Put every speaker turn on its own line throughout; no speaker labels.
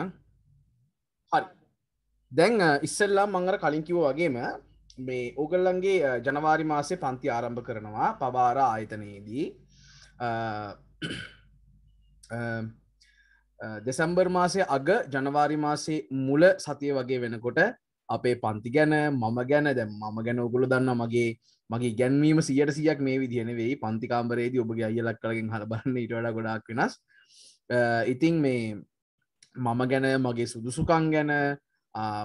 හරි දැන් ඉස්සල්ලා මංගර කලින් කිව වගේම මේ ඕගල්ලන්ගේ ජනවාරි මාසේ පන්ති ආරම්භ කරනවා පබාර ආයතනයේදී දෙසම්බර් මාසේ අග ජනවාරි මාසේ මුල සතිය වගේ වෙනකොට අපේ පන්ති ගැන මම ගැන දැ මම ගැන ඔගුල දන්න මගේ මගේ ගැන්වීම සියට සියක් මේ විදිහන වෙයි පන්තිකාම්බරේදී ඔබගේ අයලක් කලින් හලබන්න ඉටඩ ගොඩක් වෙනස් ඉතින් මේ මම ගැන මගේ සුදුසුකං ගැන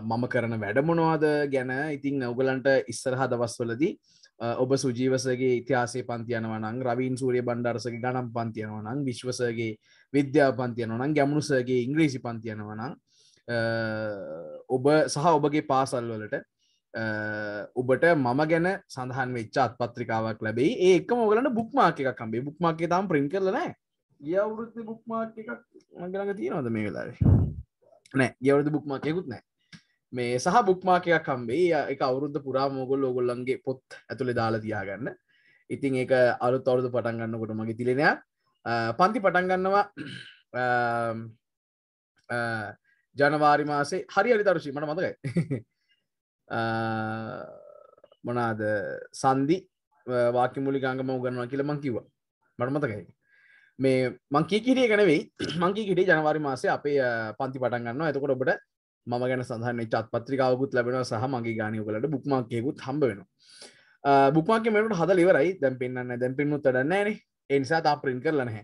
මම කරන වැඩමනවාද ගැන ඉතිං ඔගලන්ට ඉස්සරහ දවස්වලදී ඔබ සුජීවසගේ ඉතිහාසේ පන්තියනවනං රවීන් සූරිය බණ්ඩර්සක ගනම් පන්තියනවනං විශ්වසගේ විද්‍යා පන්තියනවනං ගැමුණුසගේ ඉංග්‍රීසි පන්තියනවනං ඔබ සහ ඔබගේ පාසල් වලට ඔබට මම ගැන සඳහන් වෙච්චාත් පත්‍රිකාවක් ලැබේ ඒක මොගලන්න බුක්මාක එකක් කම්බේ බුක්මාකේ තම් ප්‍රින් කරලනෑ යවුරුත්ති බුක්මාක් එකක් මගලඟ තියෙනවද මේ වෙලාවේ නෑ ගවරද බුක්මාක් එකකුත් නෑ මේ සහ බුක්මාකයක් කම්බේ එක අවුරුද්ධ පුරා මෝගොල් ඔගොල්ලන්ගේ පොත් ඇතුළෙ දාලා තියාගන්න ඉතින් ඒක අලු තවරුදු පටන්ගන්නකොට මගේ තිලෙනයක් පන්ති පටන්ගන්නවා ජනවාරි මාසේ හරි අලි තරුෂී මට මතකයි මොනාද සන්දි වාකිමුලි ගංගම උගන්නවා කියලමං කිව මට මතකයි මේ මංකී කිරිය ගැනවෙයි මංකී කිටේ ජනවාරි මාසේ අපේ පන්ති පටන්ගන්න ඇතකොට ඔබට ම ගැන සහන චත් පත්‍රිකාවකුත් ලැබෙන සහ මගේ ගානයකලට බුක්මාකයකුත් හම්බ වෙන බුක්මාකමට හද ලිවරයි දැම් පෙන්න්න දැම් පින්නුත් ටන්නන එනිසා තා පින් කරලනහැ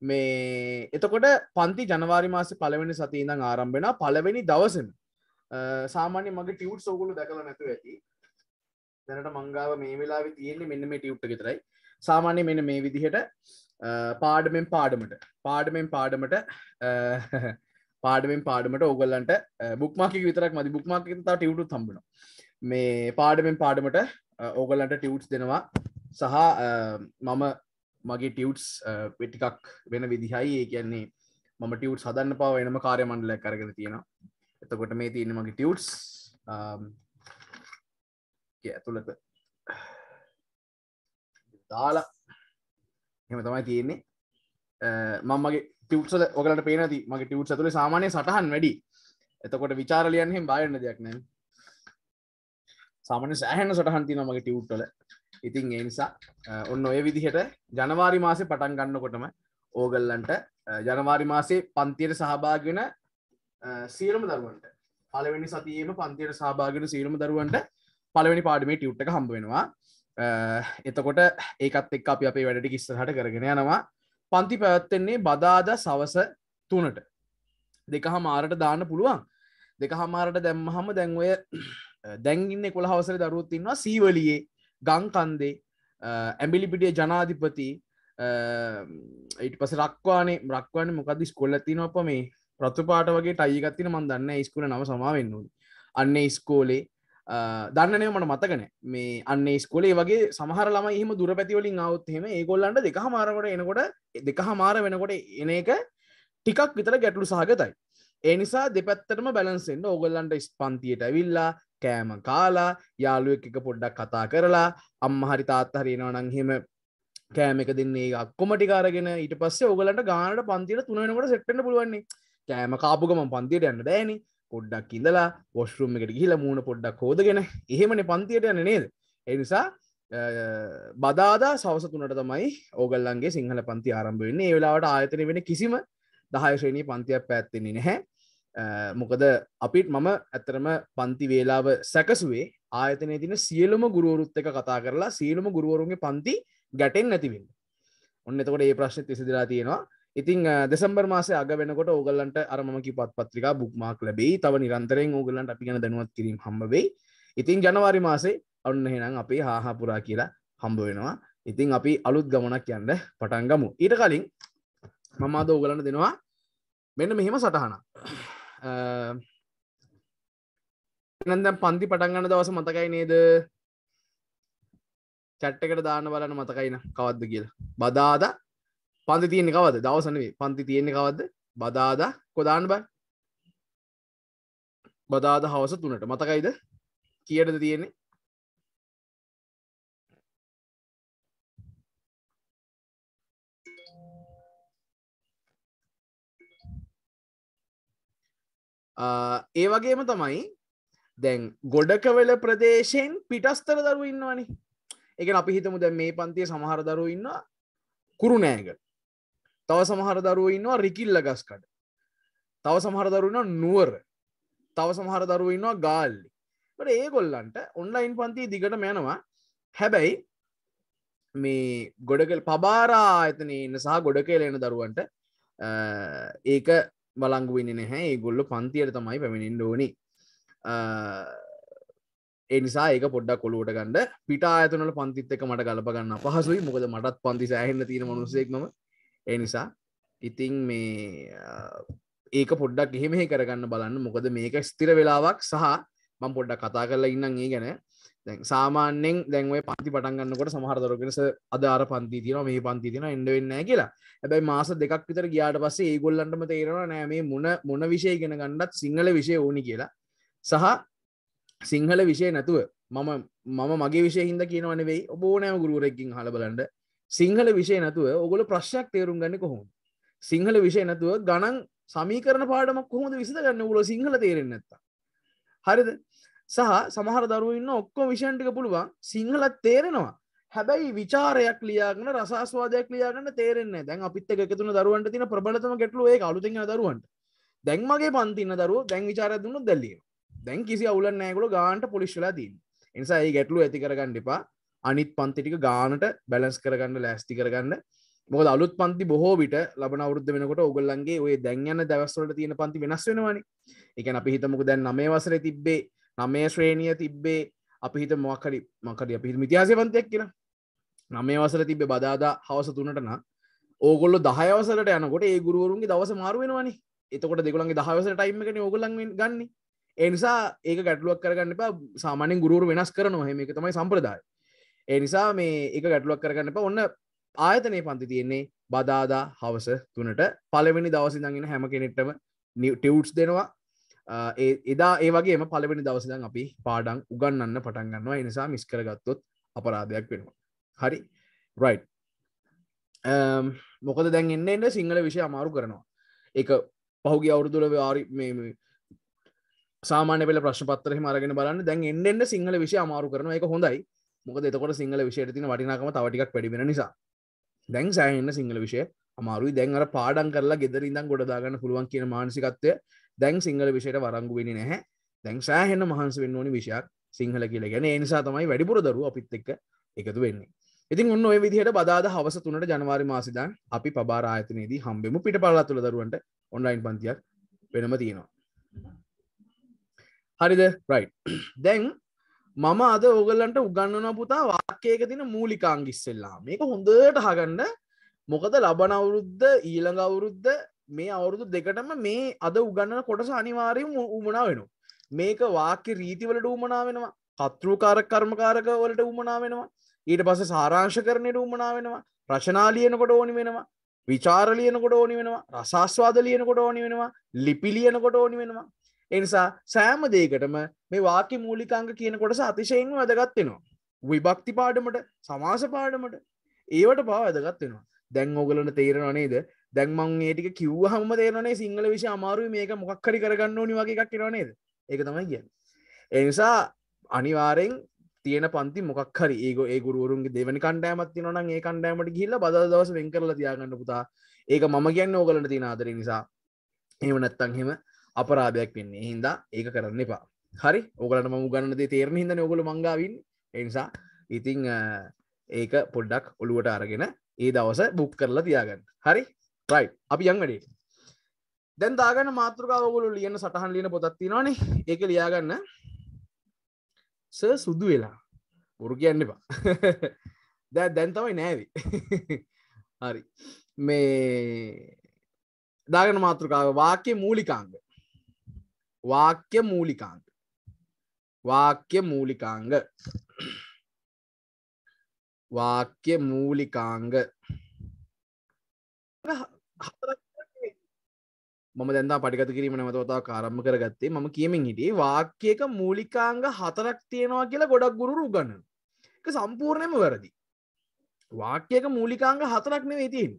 මේ එතකොට පන්ති ජනවාරි මාස පළවෙනි සතිීඳං ආරම්භෙන පළවෙනි දවසම සාමාන්‍ය මගේ ටියවට් සෝගුලු දැකල නැතු ඇති දැනට මංගාව මේ වෙලා තියෙන්නේ මෙන්න මේ ටියුට් තරයි සාමාන්‍ය මෙන මේ විදිහට Uh, පාඩමෙන් පාඩමට පාඩමෙන් පාඩමට uh, පාඩමෙන් පාඩමට ඔගල්ලන්ට බුක්මාක uh, විතරක් මති බුක්මාක තා ටියවුටු තම්බෙන මේ පාඩමෙන් පාඩමට ඕගල්ලන්ට ටියවට්ස් දෙනවා සහ මම මගේ ටියවට්ස් පෙටිකක් වෙන විදිහයි ඒ කියන්නේ මම ටියවට් සදන්න පව වෙනම කාරයමණ්ඩලයක් කරගෙන තියෙන එතකොට මේ තියෙන මගේ ටියවට්ස් um, ඇතුළත දාලා හෙම තමයි තියෙන්නේ මංමගේ ටවසල ඔකලට පේන ති මගේ ටව් සතුළ සාමානය සටහන් වැඩි එතකොට විචාරලියන්හෙන් බායන්න දෙයක් නෑ සාමන සෑහන සටහන්ති නමගේ ටව්ටල ඉතින් ඒ නිසා ඔන්න ඔය විදිහට ජනවාරි මාසේ පටන් ගන්නකොටම ඕගල්ලන්ට ජනවාරි මාසේ පන්තියට සහභාගෙන සීරම දරුවන්ට පලවෙනි සතියේම පන්තියට සහභාගෙන සීරම දරුවන්ට පලවෙනි පාඩමේ ටියුට්ට හම්බ වෙනවා එතකොට ඒකත් එක් අපි අපේ වැඩටි ඉස්සහට කරගෙන යනවා පන්ති පැවැත්වෙන්නේ බදාද සවස තුනට දෙක හමාරට දාන්න පුළුවන් දෙක හමාරට දැම්මහම දැන්වය දැන්ගින්න කොළ හවසර දරුවත්තින්වා සීවලියේ ගංකන්දේ ඇමිලිපිටිය ජනාධිපති ඊට පස රක්වානේ රක්වාන මොකද ස්කොල්ලතින අප මේ ප්‍රතුපාට වගේ ටයිගත්තින මන්දන්න ස්කුල නම සමාවෙන්නුන් අන්න ස්කෝලේ දන්නනය මට මතකන මේ අන්න ස්කොලේ වගේ සමහරලම එහම දුර පැතිවලින් අවත්හෙම ඒගොල්ලන්ට දෙක මාරකට එනකොට දෙක හමාර වෙනකොට එන එක ටිකක් විතර ගැටලු සහගතයි ඒනිසා දෙපැත්තරම බැලන්සෙන්න්න ඕගොල්ලන්ට ස්පන්තියට ඇවිල්ලා කෑම කාලා යාළුවක් එක පොඩ්ඩක් කතා කරලා අම්ම හරි තාත්තහරෙනවා නංහෙම කෑමක දෙන්නේ අක්කොමටිකාරගෙන ඊට පස්සේ ඔගලට ගානට පන්තිර තුනකට සෙට්ට පුළුවන්නේ කෑම කාපුගම පන්තියට යන්න දෑනේ පොඩ්ඩක් ඉඳලා වොස්රුම් එකට ගිහිල මූුණ පොඩ්ඩක් හෝදගෙන එහෙමන පන්තියට යන නේද එනිසා බදාදා සවසතුනට තමයි ඕගල්ලන්ගේ සිංහල පන්ති ආරම්භ වෙන්නේ වෙලාවට ආයතන වෙන කිසිම දහයශ්‍රණී පන්තියක් පැත්තෙන්නේ නැහැ මොකද අපිට මම ඇත්තරම පන්ති වේලාව සැකසුවේ ආයතනය තින සියලුම ගුරුවරුත් එක කතා කරලා සියලුම ගුරුවරුන්ගේ පන්ති ගැටෙන් නැතිවෙන්න ඔන්න එතකොට ඒ ප්‍රශ්න තිසිදලා තියෙනවා ඉතින් දෙසම්බර් මාස අග වෙනකොට ඕගල්ලන්ට අරමකි පත් පත්‍රිකා බුක්මාක් ලැබේ තව නිරන්තරෙන් ඕගලන්ට අපි ගැන දැනුවත් කිරීම හම්බවෙයි ඉතින් ජනවාරි මාසේ ඔන්න හෙනම් අපේ හාහාපුරා කියලා හම්බ වෙනවා ඉතින් අපි අලුත් ගමනක් යන්න පටන්ගමු ඊට කලින් මමාද ඕගලන්න දෙනවා මෙන්න මෙහෙම සටහන එනදම් පන්ති පටන්ගන්න දවස මතකයි නේද චැට්ටකට දාන්න බලන්න මතකයින කවද්ද කියලා බදාදා පන්ති තියෙන කවද දවසනේ පන්ති තියෙන කවද බදාදා කොදාන්න බයි බදාද හවස තුනට මතකයිද කියටද තියෙන්නේ ඒ වගේම තමයි දැන් ගොඩක වෙල ප්‍රදේශයෙන් පිටස්තර දරුව ඉන්නවනි එක අපි හිතමු දැන් මේ පන්තිය සමහර දරුව ඉන්න කුරුණෑග තව සමහර දරුව ඉන්නවා රිකිල්ල ගස්කට තව සමහර දරුන්න නුවර තව සමහර දරුව ඉන්නවා ගාල්ලි ට ඒගොල්ලන්ට ඔන්ලයින් පන්ති දිගට මැනවා හැබැයි මේ ගොඩකල් පබාරා එතන ඉන්න සහ ගොඩ කියලෙන දරුවන්ට ඒක බලංගුවන්න නැහැ ඒගොල්ල පන්තියට තමයි පැමිණෙන් ඕනි එනිසා ඒක පොඩ්ඩක් කොළුවට ගන්න පිටා ඇතුනල පන්තිත් එක මට ගලපගන්න පහසුයි මොකද මටත් පන්ති සෑහෙන්න තියෙන මනුසෙක්ම ඒ නිසා ඉතිං මේ ඒක පොඩ්ඩක් එහෙම කරගන්න බලන්න මොකද මේක ස්තිර වෙලාවක් සහ මං පොඩ්ඩක් කතා කරලා ඉන්නම් ඒ ගැන දැන් සාමාන්‍යෙන් දැන්ව පන්ති පටන්ගන්නකොට සමහරදරකෙනස අධාර පන්ති තින මේ පන්ති තින එඩවෙන්න කියලා ඇැයි මාස දෙකක් විතර ගියාට පස්සේ ඒගොල්ලන්ටම තේරවා නෑ මේ මොන මොන විෂයගෙන ගණ්ඩත් සිංහල විෂය ඕනි කියලා සහ සිංහල විෂය නැතුව මම මම මගේ විෂයහින්ද කියනවනවෙයි ඔබෝනෑ ගුරුවරෙක්කින් හල බලන්ඩ සිංහල විෂය නැතුව ඔගොල ප්‍රශ්යක් තේරුම් ගන්න කොහොම සිංහල විෂය නැතුව ගණන් සමීකරන පාඩමක් කොහොමද විසිද ගන්න ගොල සිංහල තේරෙන් නැත්ත හරිද සහ සමහර දරුවන්න ඔක්කෝ විෂන්ටික පුළුවන් සිංහලත් තේරෙනවා හැබැයි විචාරයක් ලියගෙන රසස්වාදයක් ලියගන්න තේරෙන්නේ දැන් අපිත් එකතුන දරුවන්ට තින ප්‍රබලතම ගැටලුව ඒ අලුතිෙන දරුවන්ට දැන්මගේ පන්තින්න දරුව දැන් විචාරය දුන්නු දැල්ලිය දැන් කිසි අවුලන්නෑගුල ගාන්ට පොලිශ්ලා දීන් නිසා ඒ ගැටලු ඇතිකරගන්න එපා අනිත් පන්තිටික ගානට බැලස් කරගන්න ලෑස්ති කරගන්න මොක අලුත් පන්ති බොහෝ විට ලබන අවුද්ධ වෙනකොට ඔගල්ලන්ගේ ඔය දැන්යන්න දවස්වලට තියෙන පන්ති වෙනස් වෙනවානි එකන අපි හිතමුක දැන් නමේ වසර තිබ්බේ නමේ ශ්‍රේණිය තිබ්බේ අපි හිත මොක්කරි මකරි අපි හිතම ඉතිහාස පන්තියක් කියලා නමේ වසර තිබේ බදාදා හවස තුනටන ඕගොල්ල දහයවසට යනකොට ඒ ගුරුවරුන්ගේ දවස මාරුවෙනවානි එතකොට දෙකුළන්ගේ දහවසට ටයිම්මකන ඔගලන් ගන්න එනිසා ඒක ගැටලුවක් කරගන්න එපා සාමානෙන් ගුරුවරු වෙනස් කරනවා හෙම එක තමයි සම්ප්‍රදායි එනිසා මේ එක ගැටලුවක් කරගන්න ඔන්න ආයතනය පන්ති තියෙන්නේ බදාදා හවස තුනට පලවෙනි දවසි දඟෙන හැම කෙනෙට්ටම ටවට්ස් දෙනවා ඒ එදා ඒවගේම පලවෙනි දවසිදන් අපි පාඩන් උගන්නන්න පටන්ගන්නවා එනිසා මිස් කරගත්තොත් අපරාධයක් වෙනවා හරි රයි් මොකද දැන් එන්න එන්න සිංහල විෂය අමාරු කරනවා එක පහුගේ අවුරුදුල වාරි සාමාන පෙල ප්‍රශ්පත්තරහ මරගෙන බලන්න දැන් එන්නෙන්න්න සිංහල විෂය අමාරු කරන එක හොඳයි මොක දෙතකොට සිංහල විෂයට තින වටිනාකම තවටිකක් පඩිබෙන නිසා දැන් සෑහෙන්න සිංහල විෂය අමාරුයි දැන් අර පාඩන් කරලා ගෙදර ඉඳම් ගොඩදාගන්න පුළුවන් කියන මානසිකත්වය දැන් සිංහල විෂයට වරංගු වෙන නැහැ දැන් සෑහෙන්න මහන්ස වෙන්න ඕනි විෂයක් සිංහල කියල ගැන නිසා තමයි වැඩිපුර දරු අපිත් එක්ක එකතු වෙන්නේ ඉතින් ඔන්න ඔය විදිහට බදාද හවස තුනට ජනවාරි මාසිදන් අපි පබාර ආයතනයේදී හම්බෙමු පිට පල්ලා තුළ දරුවන්ට ඔන්ලයින් පන්තියක් වෙනම තියෙනවා හරිද රයි් දැන් මම අද ඕගල්ලන්ට උගන්නන පුතා වාක්‍යයක තින මූලිකාංගිස්සෙල්ලා මේක හොඳට හගන්න මොකද ලබන අවුරුද්ධ ඊළඟ අවුරුද්ධ මේ අවුරුදු දෙකටම මේ අද උගන්නන කොටස අනිවාරයම උමනා වෙනු මේක වාක්‍ය රීතිවලට උමනා වෙනවා කතෘකාරක කර්මකාරක වලට උමනා වෙනවා ඊට පස සාරාංශ කරණයට උමනා වෙනවා ප්‍රශනාලියනකොට ඕනි වෙනවා විචාරලියනකොට ඕනි වෙනවා රසස්වාද ලියනකොට ඕනි වෙනවා ලිපිලියනකොට ඕනි වෙනවා එනිසා සෑම දේකටම මේ වාක්‍ය මූලිකාංග කියන කොටස අතිශයෙන්ම වැදගත්වෙනවා. විභක්ති පාඩමට සමාස පාඩමට ඒවට පා වැදගත්වෙනවා. දැන් ඕගලන තේරෙන නේද දැන්මං ඒටික කිව්හම තේරනේ සිංහල විශෂ අමාරුව මේක මොක්කරි කරගන්න ඕනි වගේ එකක් කිරනේද ඒක තමයි කිය. එනිසා අනිවාරෙන් තියෙන පන්ති මොක්හරි ඒක ඒ ගුරුවරුන්ගේ දෙවනි කණ්ඩෑමත් තිනන ඒ කණ්ඩෑමට ගිල්ල බද දවස වෙන් කරලා තියාගන්න පුතා ඒක මම කියන්න ඕගලට තින ආදර නිසා ඒම නැත්තන්හෙම අපරාධයක් වෙන්නේ හින්දා ඒක කරන්න එපා හරි ඕකලට මම ගන්නදේ තේරණ හිද ඔගොල මංගාවන්න එනිසා ඉතිං ඒක පොඩ්ඩක් ඔළුවට අරගෙන ඒ දවස බුක් කරලා තියාගන්න හරි ටයි අපි යංගඩේ දැන් දාගන්න මාතෘකාවගොලු ලියන සටහන් ලියන පොතත්තිනවානේ ඒක ලියාගන්න ස සුදු වෙලා බොරු කියන්න එපා දැ දැන් තමයි නෑවි හරි මේ දාගන මාතෘකාව වාක්‍ය මූලිකාංග වාක්‍ය මූලිකාංග වාක්‍ය මූලිකාංග වාක්‍ය මූලිකාංග මම දැන් පටිගත කිරීම නැමතවතා කාරම්ම කර ගත්තේ ම කියමින් හිටේ වාක්‍යයක මූලිකාංග හතරක් තියෙනවා කියලා ගොඩක් ගුරු ගන්න එක සම්පූර්ණයම වැරදි වාක්‍යයක මූලිකාංග හතරක් නෙවේ තියෙන්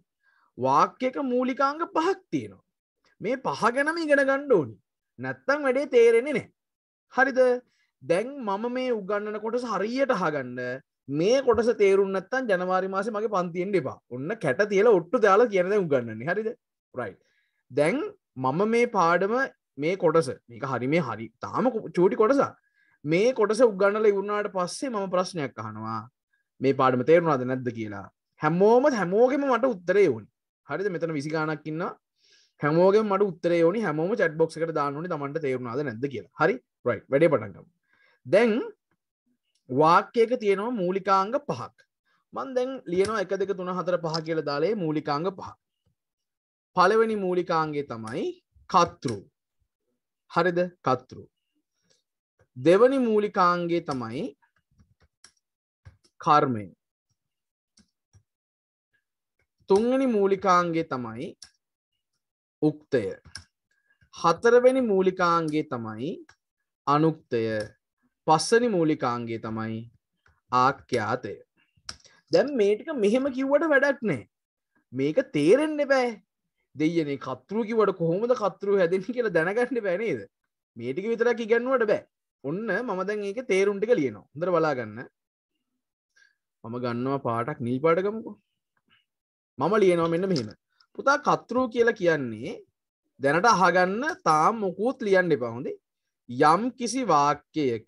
වාක්‍යයක මූලිකාංග පහක් තියෙනවා මේ පහ ගැනම ඉගෙන ගණ්ඩ ඕනි නැත්තං වැඩේ තේරෙන්නේ නේ හරිද දැන් මම මේ උගන්නන කොටස හරියට හගන්න මේ කොටස තේරුම් නැත්තන් ජනවාරි මාසේ මගේ පන්තියෙන් එපා ඔන්න කැට තියල ඔට්ටු දාලා කියනද උගන්නන්නේ හරිද රයි දැන් මම මේ පාඩම මේ කොටස මේක හරි මේ හරි තාම චූටි කොටස මේ කොටස උගන්නල ඉවුණාට පස්සේ මම ප්‍රශ්නයක් අහනවා මේ පාඩම තේරුණාද නැද්ද කියලා හැමෝම හැමෝගෙම මට උත්තරේ වුන් හරිද මෙතන විසිගානක්කින්නා හැමෝගේ මට උත්තරේ ඕනි හැමෝම චට් බොක්ස එකට දාන්නනි තමන්ට තේරුණාද නැද කියලා හරි රයි වැඩ පටන්ගම දැන් වාක්‍යයක තියෙනවා මූලිකාංග පහක් මන් දැන් ලියනවා එක දෙක තුන හතර පහ කියල දාලේ මූලිකාංග පහ පලවෙනි මූලිකාන්ගේ තමයි කත්තුරු හරිද කත්තුරු දෙවනි මූලිකාන්ගේ තමයි කර්මය තුංගනි මූලිකාන්ගේ තමයි උක්තය හතරවැනි මූලිකාන්ගේ තමයි අනුක්තය පස්සනි මූලිකාන්ගේ තමයි ආක්‍යාතය දැම් මේටික මෙහෙම කිව්වට වැඩක් නෑ මේක තේරෙන්න්න බෑ දෙයන කතුරු කිවට කොහොමද කතුරු හැදෙන කියලා දැනගන්න බැනේද මේටික විතරක් ඉගැන්නුවට බෑ ඔන්න මමදැන් ඒක තේරුන්ටික ලියනවා හොඳර බලාගන්න මම ගන්නවා පාටක් නිල් පාටකමකු මම ලියනවා මෙන්න මෙහෙම පුතා කතෘූ කියලා කියන්නේ දැනට අහගන්න තාම් මොකූත් ලියන්න එපහොඳ යම් කිසි වාක්‍යයක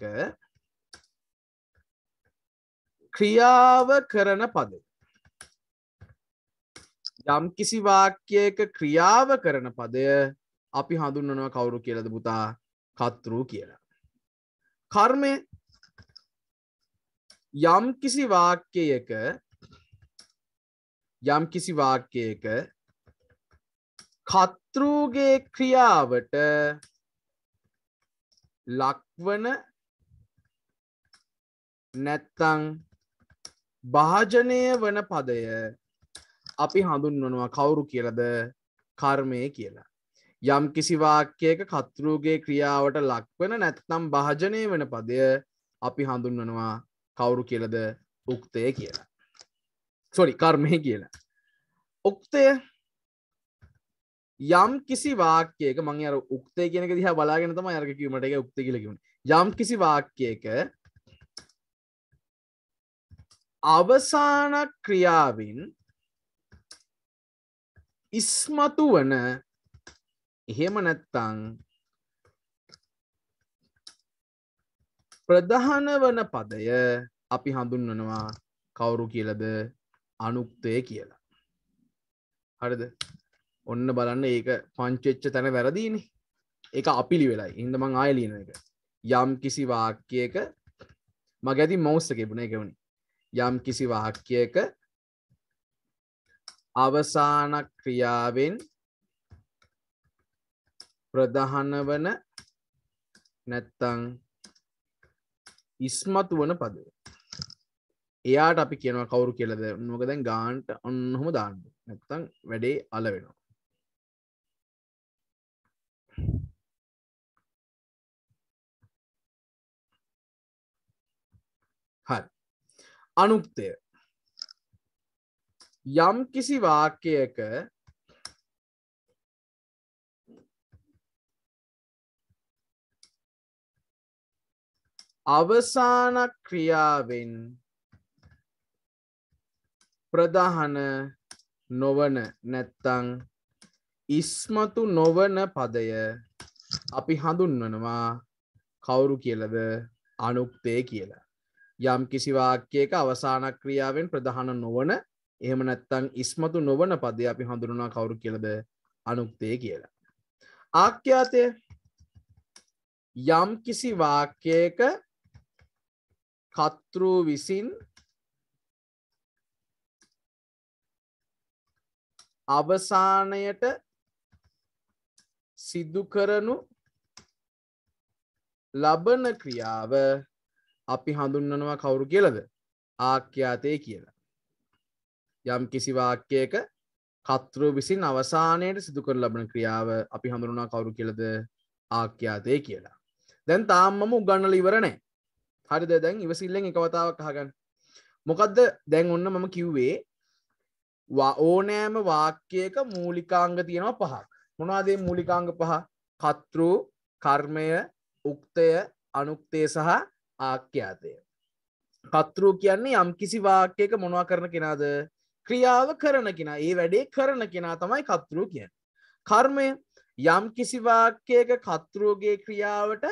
ක්‍රියාව කරන පද යම් කිසි වාක්‍යයක ක්‍රියාව කරන පදය අපි හඳුන්නනවා කවුරු කියලද පුතා කතෘූ කියලා කර්මය යම් කිසි වාක්‍යයක යම් කිසි වාක්‍යයක කතෘගේ ක්‍රියාවට ලක්වන නැත්තං භාජනය වන පදය අපි හඳුන්වනවා කවුරු කියලද කර්මය කියලා. යම් කිසිවාක්‍යයක කතෘගේ ක්‍රියාවට ලක්වන නැත්නම් භාජනය වන පදය අපි හඳුන්වනවා කවුරු කියලද උක්තය කියලා. සොරි කර්මය කියලා. උක්තය යම් කිසි වාක්‍යයක මං අර උක්තේ කියනක දිහ බලාගෙන තම අරක කිවීමට එක උක්ත කියලකිවුණ යම් කිසි වාක්‍යයක අවසාන ක්‍රියාවෙන් ඉස්මතු වන එහෙම නැත්තං ප්‍රධාන වන පදය අපි හඳුන්වනවා කවුරු කියලද අනුක්තය කියලා හරිද ඔන්න බලන්න ඒක පංචච්ච තැන වැරදිනේ ඒක අපිලි වෙලා ඉඳමං ආයලීන එක යම් කිසි වාක්‍යයක මග ඇති මෞස්සක බුණ එකවුණ යම් කිසි වාක්‍යයක අවසාන ක්‍රියාවෙන් ප්‍රධහන වන නැත්තං ඉස්මතු වන පද එයාට අපි කියනව කවුරු කියලද නොකදැන් ගාන්ට ඔන්නහොම දාන්න නැත්තං වැඩේ අල වෙනවා
අනුක්තය යම් කිසි වාක්‍යයක
අවසාන ක්‍රියාවෙන් ප්‍රධහන නොවන නැත්තං ඉස්මතු නොවන පදය අපි හඳුන්වනවා කවුරු කියලද අනුක්තය කියලා යම් කිසි වාක්‍යයක අවසාන ක්‍රියාවෙන් ප්‍රධාන නොවන එහෙම නැත්තං ඉස්මතු නොවන පද අපි හඳුරුණා කවුරු කියලද අනුක්තය කියලා. ආක්‍යාතය යම් කිසි වාක්‍යයක කතෘ විසින් අවසානයට සිදු කරනු ලබන ක්‍රියාව අපි හඳුන්නනවා කවුරු කියලද ආක්‍යාතය කියලා. යම් කිසි වාක්‍යයක කතෘ විසින් අවසානයට සිදුකර ලබන ක්‍රියාව අපි හඳුරුණා කවුරු කියලද ආක්‍යාතය කියලා. දැන් තාම්මම උගන්නල ඉවරනෑ හරිද දැන් ඉවසිල්ලෙන් එකවතාවක් හගන්න. මොකදද දැන් ඔන්න මම කිව්වේ ඕනෑම වාක්‍යයක මූලිකාංග තියෙනවා පහක්. මොනවාදේ මූලිකාංග පහ කතෘ කර්මය උක්තය අනුක්තේ සහ ආක්‍යාතය කතෘ කියන්නේ යම් කිසි වාක්‍යයක මොනවා කරන කෙනාද ක්‍රියාව කරන කෙනා ඒ වැඩේ කරන කෙනා තමයි කතෘ කියන් කර්මය යම් කිසි වාක්‍යයක කතෘගේ ක්‍රියාවට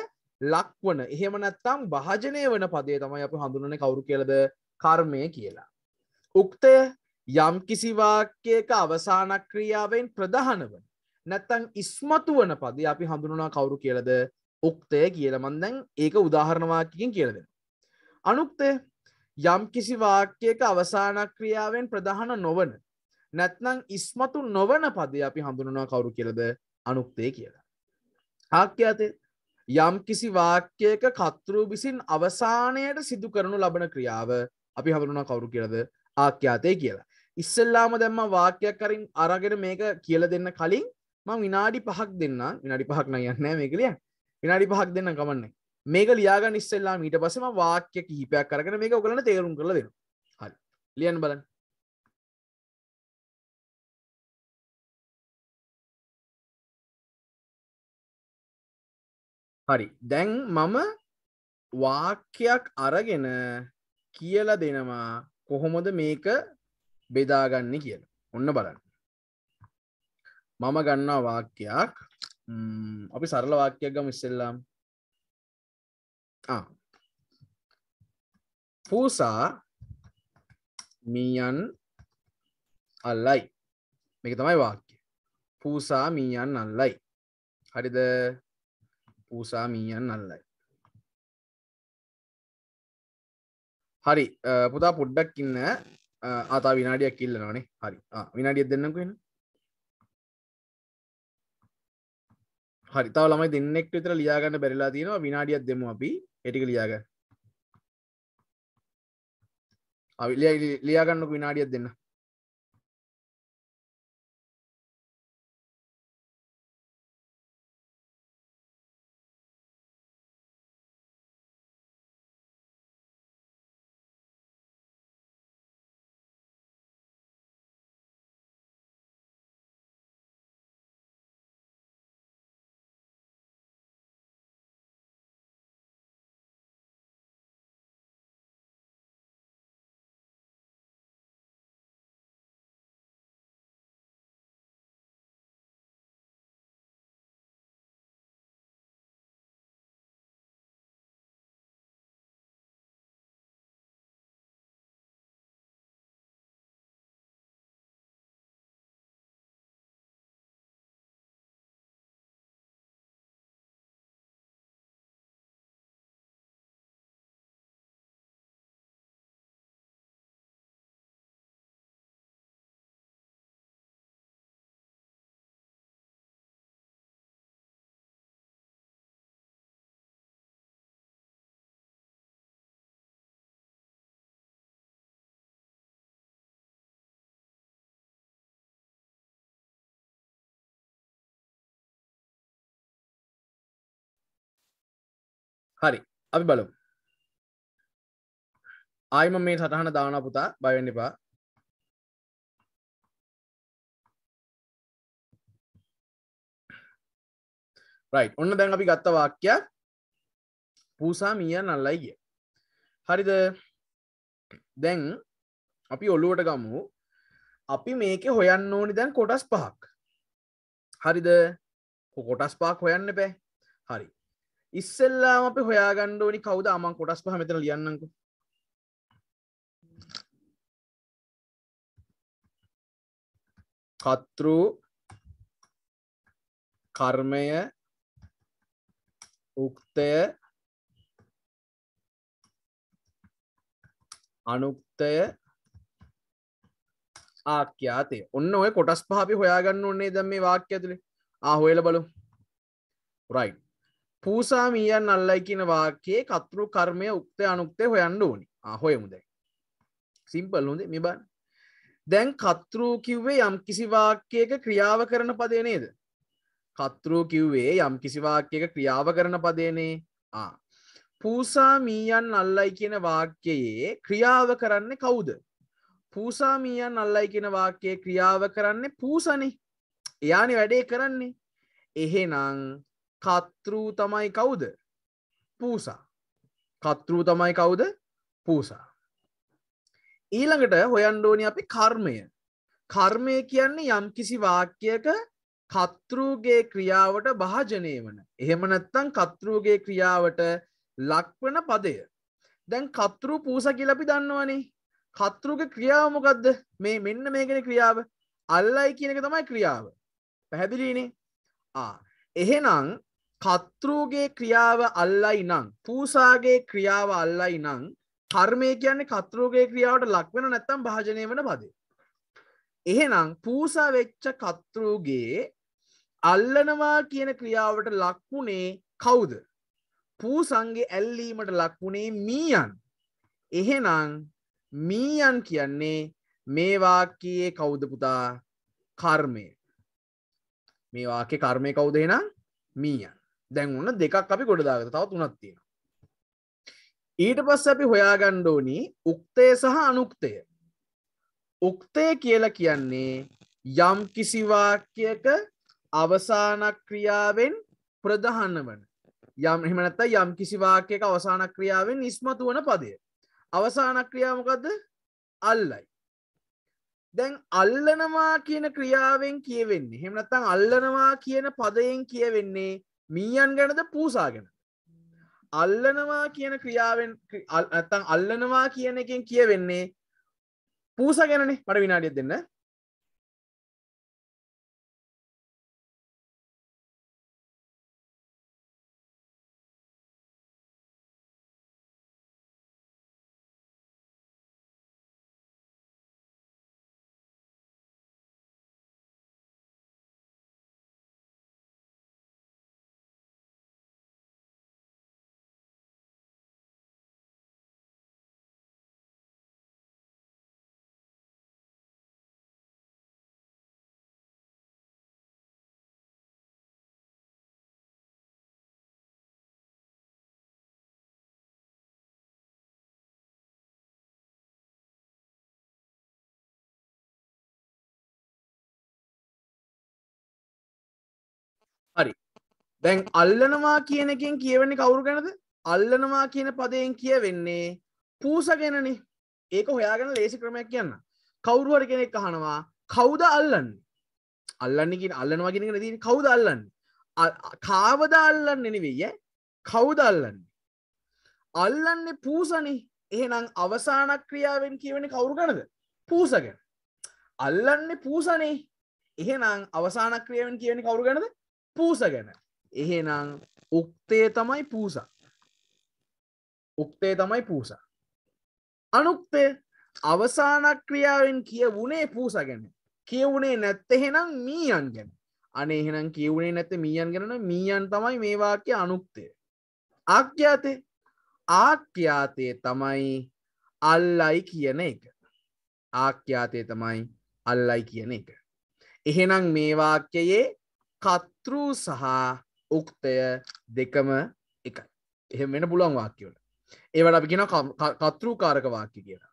ලක්වන එහෙම නැත්තම් භාජනය වන පදේ තමයි අප හඳුනන කවුරු කියලද කර්මය කියලා උක්තය යම් කිසි වාක්‍යයක අවසානක්‍රියාවෙන් ප්‍රධාන වන නැත්තං ඉස්මතු වන පද අපි හඳුනා කවුරු කියලද උක්තය කියලමන් දැන් ඒක උදාහරණවාකින් කියලද. අනුක්තය යම් කිසි වාක්‍යයක අවසානක්‍රියාවෙන් ප්‍රධාන නොවන නැත්නම් ඉස්මතු නොවන පදය අපි හඳුනනා කවරු කියලද අනුක්තය කියලා. ආක්‍යතේ යම් කිසි වාක්‍යයක කතෘ විසින් අවසානයට සිදු කරනු ලබන ක්‍රියාව අපි හඳුනා කවරු කියලද ආක්‍යාතය කියලා. ඉස්සල්ලාම දැම්ම වාක්‍යයක් කරින් අරගෙන මේක කියල දෙන්න කලින් මං විනාඩි පහක් දෙන්න විනාඩි පහක් නයන්න මේකලිය විනාඩි පහක් දෙන්න කමන්නේ මේක ලියාග නිස්සෙල්ලා මීට පසම වාක්‍ය කිහිපයක් කරන මේක ඔගලන තේරුම් කරල දෙෙන හරි ලියන් බලන්න හරි දැන් මම වාක්‍යයක් අරගෙන කියල දෙනවා කොහොමද මේක බෙදාගන්න කියලා ඔන්න බලන්න මම ගන්නා වාක්‍යයක් අපි සරල වාක්‍යයක් ගම ඉස්සෙල්ලාම් පූසා මීයන් අල්ලයි මේක තමයි වාක්‍ය පූසා මීයන් අල්ලයි හරිද පූසා මීයන් අල්ලයි හරි පුතා පුඩ්ඩක් ඉන්න ආතා විනාඩියක් ඉල්ලනවානේ හරි විනාඩියක් දෙන්නකු වෙන හරිතාව ළමයි දෙන්නෙක් විතර ලියාගන්න බැරිලා තියෙනවා විනාඩියක් දෙමු අපි එටික ලියාග අවිලිය ලියාගන්නක විනාඩියක් දෙන්න
හරි අපි බලමු ආයිම මේ සටහන දාන පුතා බයවෙන්න එපා රයි් ඔන්න දැන්
අපි ගත්ත වාක්‍යයක් පූසා මියන් අල්ලයි කිය හරිද දැන් අපි ඔල්ලුවට ගම්මු අපි මේක හොයන්න ඕනි දැන් කොටස් පහක් හරිද කොටස් පාක් හොයන්න පැ හරි ඉස්සල්ලාම අප හොයාගණ්ඩ ඕනි කවුද අමන් කොටස් පහ මෙතන ලියන්නක
කතෘ කර්මය උක්තය
අනුක්තය ආක්‍යාතේ ඔන්න ඔය කොටස් පහපි හොයාගන්න ඕන්නේ දැම් මේ වාක්‍ය ඇතුළේ ආහොයල බලු රයිට් පූසාමීයන් අල්ලයි කියන වාකයේ කතුරු කර්මය උක්තය අනුක්තය හොයන්න ඕනි හොයමුද සිම්පල් හොඳ මෙබන් දැන් කත්තරූ කිව්වේ යම් කිසිවාක්‍යයක ක්‍රියාව කරන පදේ නේද කත්තරූ කිව්වේ යම් කිසිවාක්‍යයක ක්‍රියාව කරන පදේනේ පූසාමීයන් අල්ලයි කියන වාක්‍යයේ ක්‍රියාව කරන්නේ කවුද පූසාමීයන් අල්ලයි කියන වාක්‍යයේ ක්‍රියාව කරන්නේ පූසනේ එයානි වැඩේ කරන්නේ එහෙනං කත්‍රූ තමයි කවුද පූසා කත්‍රූ තමයි කවුද පූසා ඊළඟට හොයන්ඩෝනි අපි කර්මය කර්මය කියන්නේ යම් කිසි වාක්‍යයක කත්රූගේ ක්‍රියාවට භාජනය වන එහෙම නැත්තං කත්රූගේ ක්‍රියාවට ලක්වන පදය දැන් කත්රු පූස කියලපි දන්නවනේ කත්රුග ක්‍රියාවමොකක්ද මේ මෙන්න මේගෙන ක්‍රියාව අල්ලයි කියනක තමයි ක්‍රියාව පැහැදිලීනේ එහෙනම් කතෘගේ ක්‍රියාව අල්ලයි නං පූසාගේ ක්‍රියාව අල්ලයි නං කර්මය කියන්නේ කතෘගේ ක්‍රියාවට ලක්වෙන නැත්තම් භාජනය වන පදේ. එහෙනම් පූසා වෙච්ච කතෘගේ අල්ලනවා කියන ක්‍රියාවට ලක්වුණේ කවුද පූසන්ගේ ඇල්ලීමට ලක්වුණේ මීයන් එහෙනම් මීයන් කියන්නේ මේවාකයේ කවුද පුතා කර්මය මේවාකේ කර්මය කවුද එනම් මීයන් දැන් ඔන්න දෙකක් අපි ගොඩදාගත තව තුනක් තියෙන ඊට පස්ස අපි හොයාගණ්ඩෝනි උක්තේ සහ අනුක්තය උක්තය කියලා කියන්නේ යම් කිසිවාක්‍යක අවසානක්‍රියාවෙන් ප්‍රධහන්න වන යම් එහමනත්ත යම් කිසිවාක්‍යක අවසානක්‍රියාවෙන් ඉස්මතු වන පදය අවසානක්‍රියාමකද අල්ලයි දැන් අල්ලනවා කියන ක්‍රියාවෙන් කියවෙන්නේ හෙමනත්තං අල්ලනවා කියන පදයෙන් කියවෙන්නේ මීයන් ගැනද පූසා ගැන අල්ලනවා කියන ක්‍රියාවෙන් ඇත්තං අල්ලනවා කියන එකෙන් කියවෙන්නේ පූස ගැනනේ මට විනාඩිය දෙන්න හරි දැන් අල්ලනවා කියනකින් කියවන්නේ කවුරු ගැනද අල්ලනවා කියන පදයෙන් කිය වෙන්නේ පූස ගැනන ඒක හොයාගෙන ලේසි ක්‍රමයක් කියන්න කවුරුවර කෙනෙක් අහනවා කවුද අල්ලන්න අල්ලන්නකින් අල්ලනවා ගෙනගෙන දී කවුද අල්ලන්න කාවද අල්ලන්න නෙවෙයි කවුද අල්ලන්න අල්ලන්නේ පූසනි එහෙනම් අවසානක් ක්‍රියාවෙන් කියවන්නේ කවුරු ගනද පූසගෙන අල්ලන්නේ පූසනේ එහෙනම් අවසානක් ක්‍රියාවෙන් කියවන්නේ කවුරු ගැනද පූස ගැන එහෙනම් උක්තේ තමයි පූස උක්තේ තමයි පූස අනුක්තේ අවසානක්‍රියාවෙන් කිය වුණේ පූස ගැන කියවුණේ නැත්තහෙනම් මීයන් ගැන අනේ එහෙනම් කියවුණේ නැත මීයන් ගැන මීයන් තමයි මේවාක්‍ය අනුක්තය ආක්්‍යාතේ ආක්්‍යාතය තමයි අල්ලයි කියන එක ආක්්‍යාතය තමයි අල්ලයි කියන එක එහෙනම් මේවාක්‍යයේ කතෘ සහ උක්තය දෙකම එකයි එහෙම වෙන පුළුවන් වාක්‍යවල ඒවට අපිගෙන කතෘ කාරක වාක්‍ය කියලා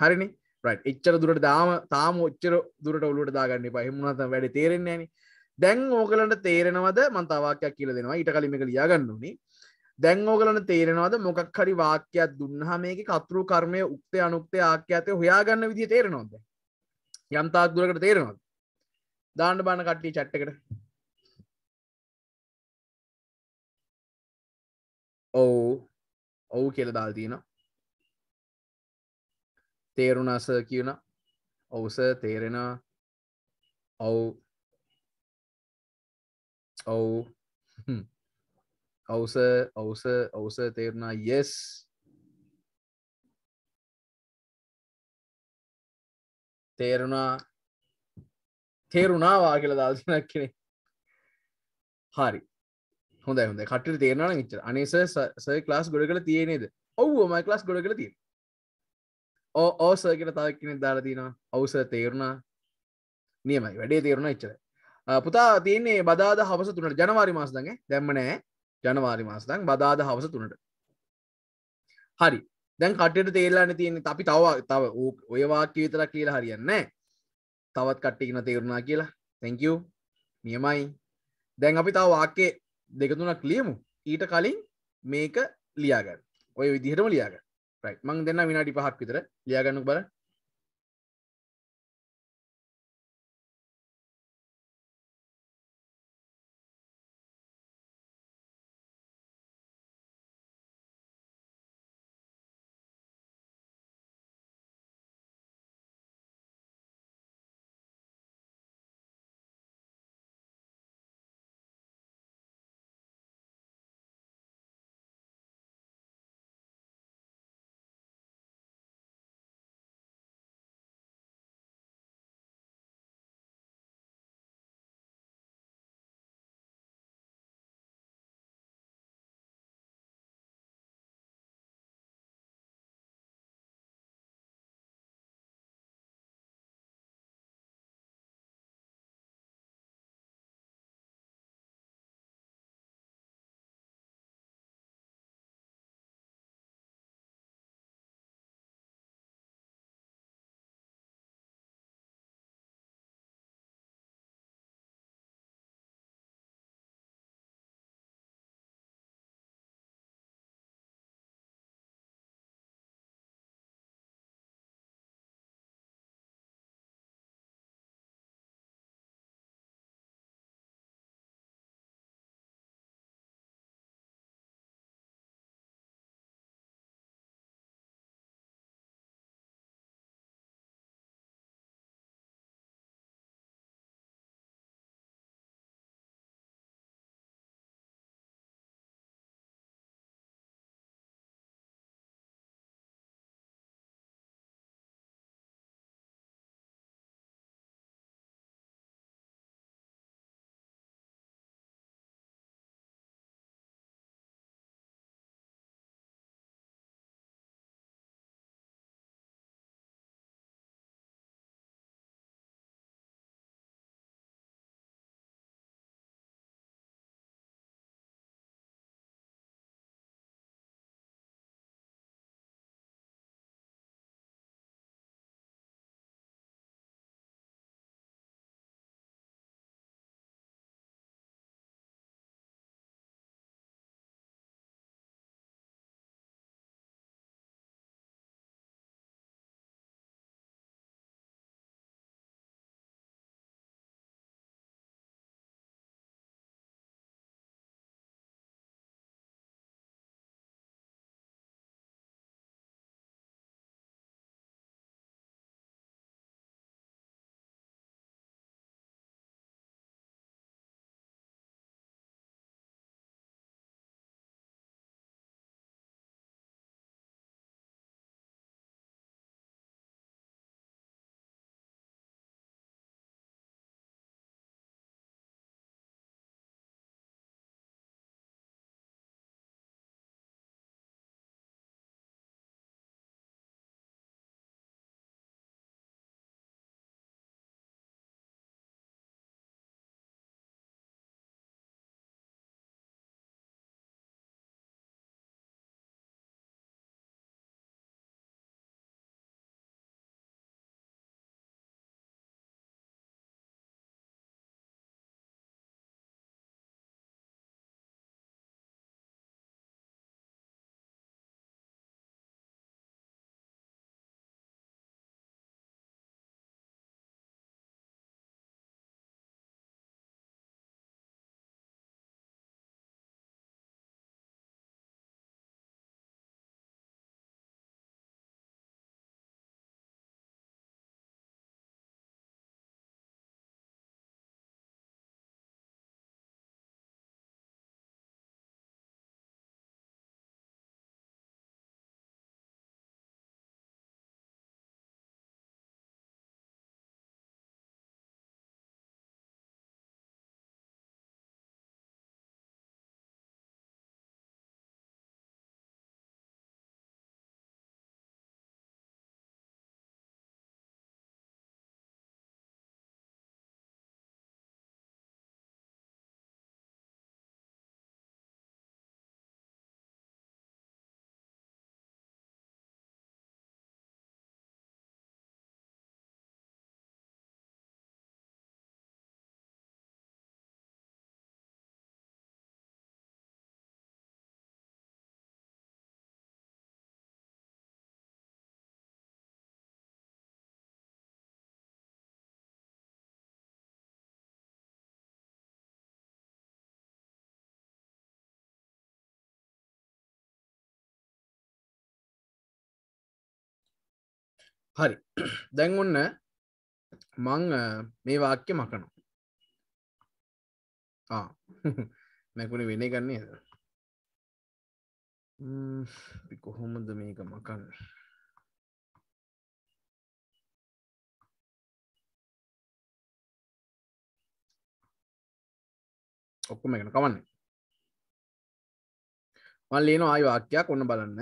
හරිනි රයිට් එච්චර දුරට දාම තාම ඔච්චර දුරට ඔලුට දාගන්න පහෙමුණත වැඩ තේරෙන්නේ න දැන් ඕකලට තේරෙනවද මන්තාවාක්‍යයක් කියල දෙෙනවා ඉට කලිමික ලියගන්නුනි දැන් ඕගලන තේරෙනවද මොකක් හරි වාක්‍යයක් දුන්නහා මේක කතෘ කර්මය උක්තය අනුක්තය ආක්‍යතය හොයාගන්න විදි තේරෙනොද යම්තාක් දුරකට තේරෙනවද දාන්න බාන කට්ටි චට්ටකට
ඔවු ඔවු කියල දාල් තියනවා
තේරුණස කියන ඔවුස තේරෙන ඔවු ඔවු ඔවුස ඔවුස ඔවුස තේරුණා යෙස් තේරුණා තේරුණාවා කියල දාල්තිනක් කෙනෙ හරි හොඳ හොඳ කට තේරන ච අනිස ස ලාස් ගොඩ කළ තියනෙද ඔවු මයි ලාස් ගොඩ කළ තිය ඕ ඕස කියෙන තාක්කන දාරතින අවස තේරුණා නියමයි වැඩේ තේරුණ ඉච්චර පුතා තියන්නේ බදාද හවස තුනට ජනවාරි මාසදගේ දැම්මනෑ ජනවාරි මාසදං බදාද හවස තුනට හරි දැන් කටට තේල්ලාන තියන්නේ අපි තව තව ඔයවාක්‍ය විතරක් කියලා හරියන්න තවත් කට්ටිගෙන තේරුණා කියලා තැංකූ නියමයි දැන් අපි තව වාක්කේ දෙකතුනක් ලියමු ඊට කලින් මේක ලියාගන්න ඔය විදිහටම ලියාග රයිට් මං දෙන්න විනාඩි පහක් විතර ලියාගන්නු බල හරි දැන් ඔන්න මං මේ වාක්‍ය මකනු මැකුණ වෙන ගන්නේ
ද කොහොමද මේක මකන්න ඔක්කොම එකන කවන්නේ මල්ලේන ආයවාක්‍යයක් ඔන්න බලන්න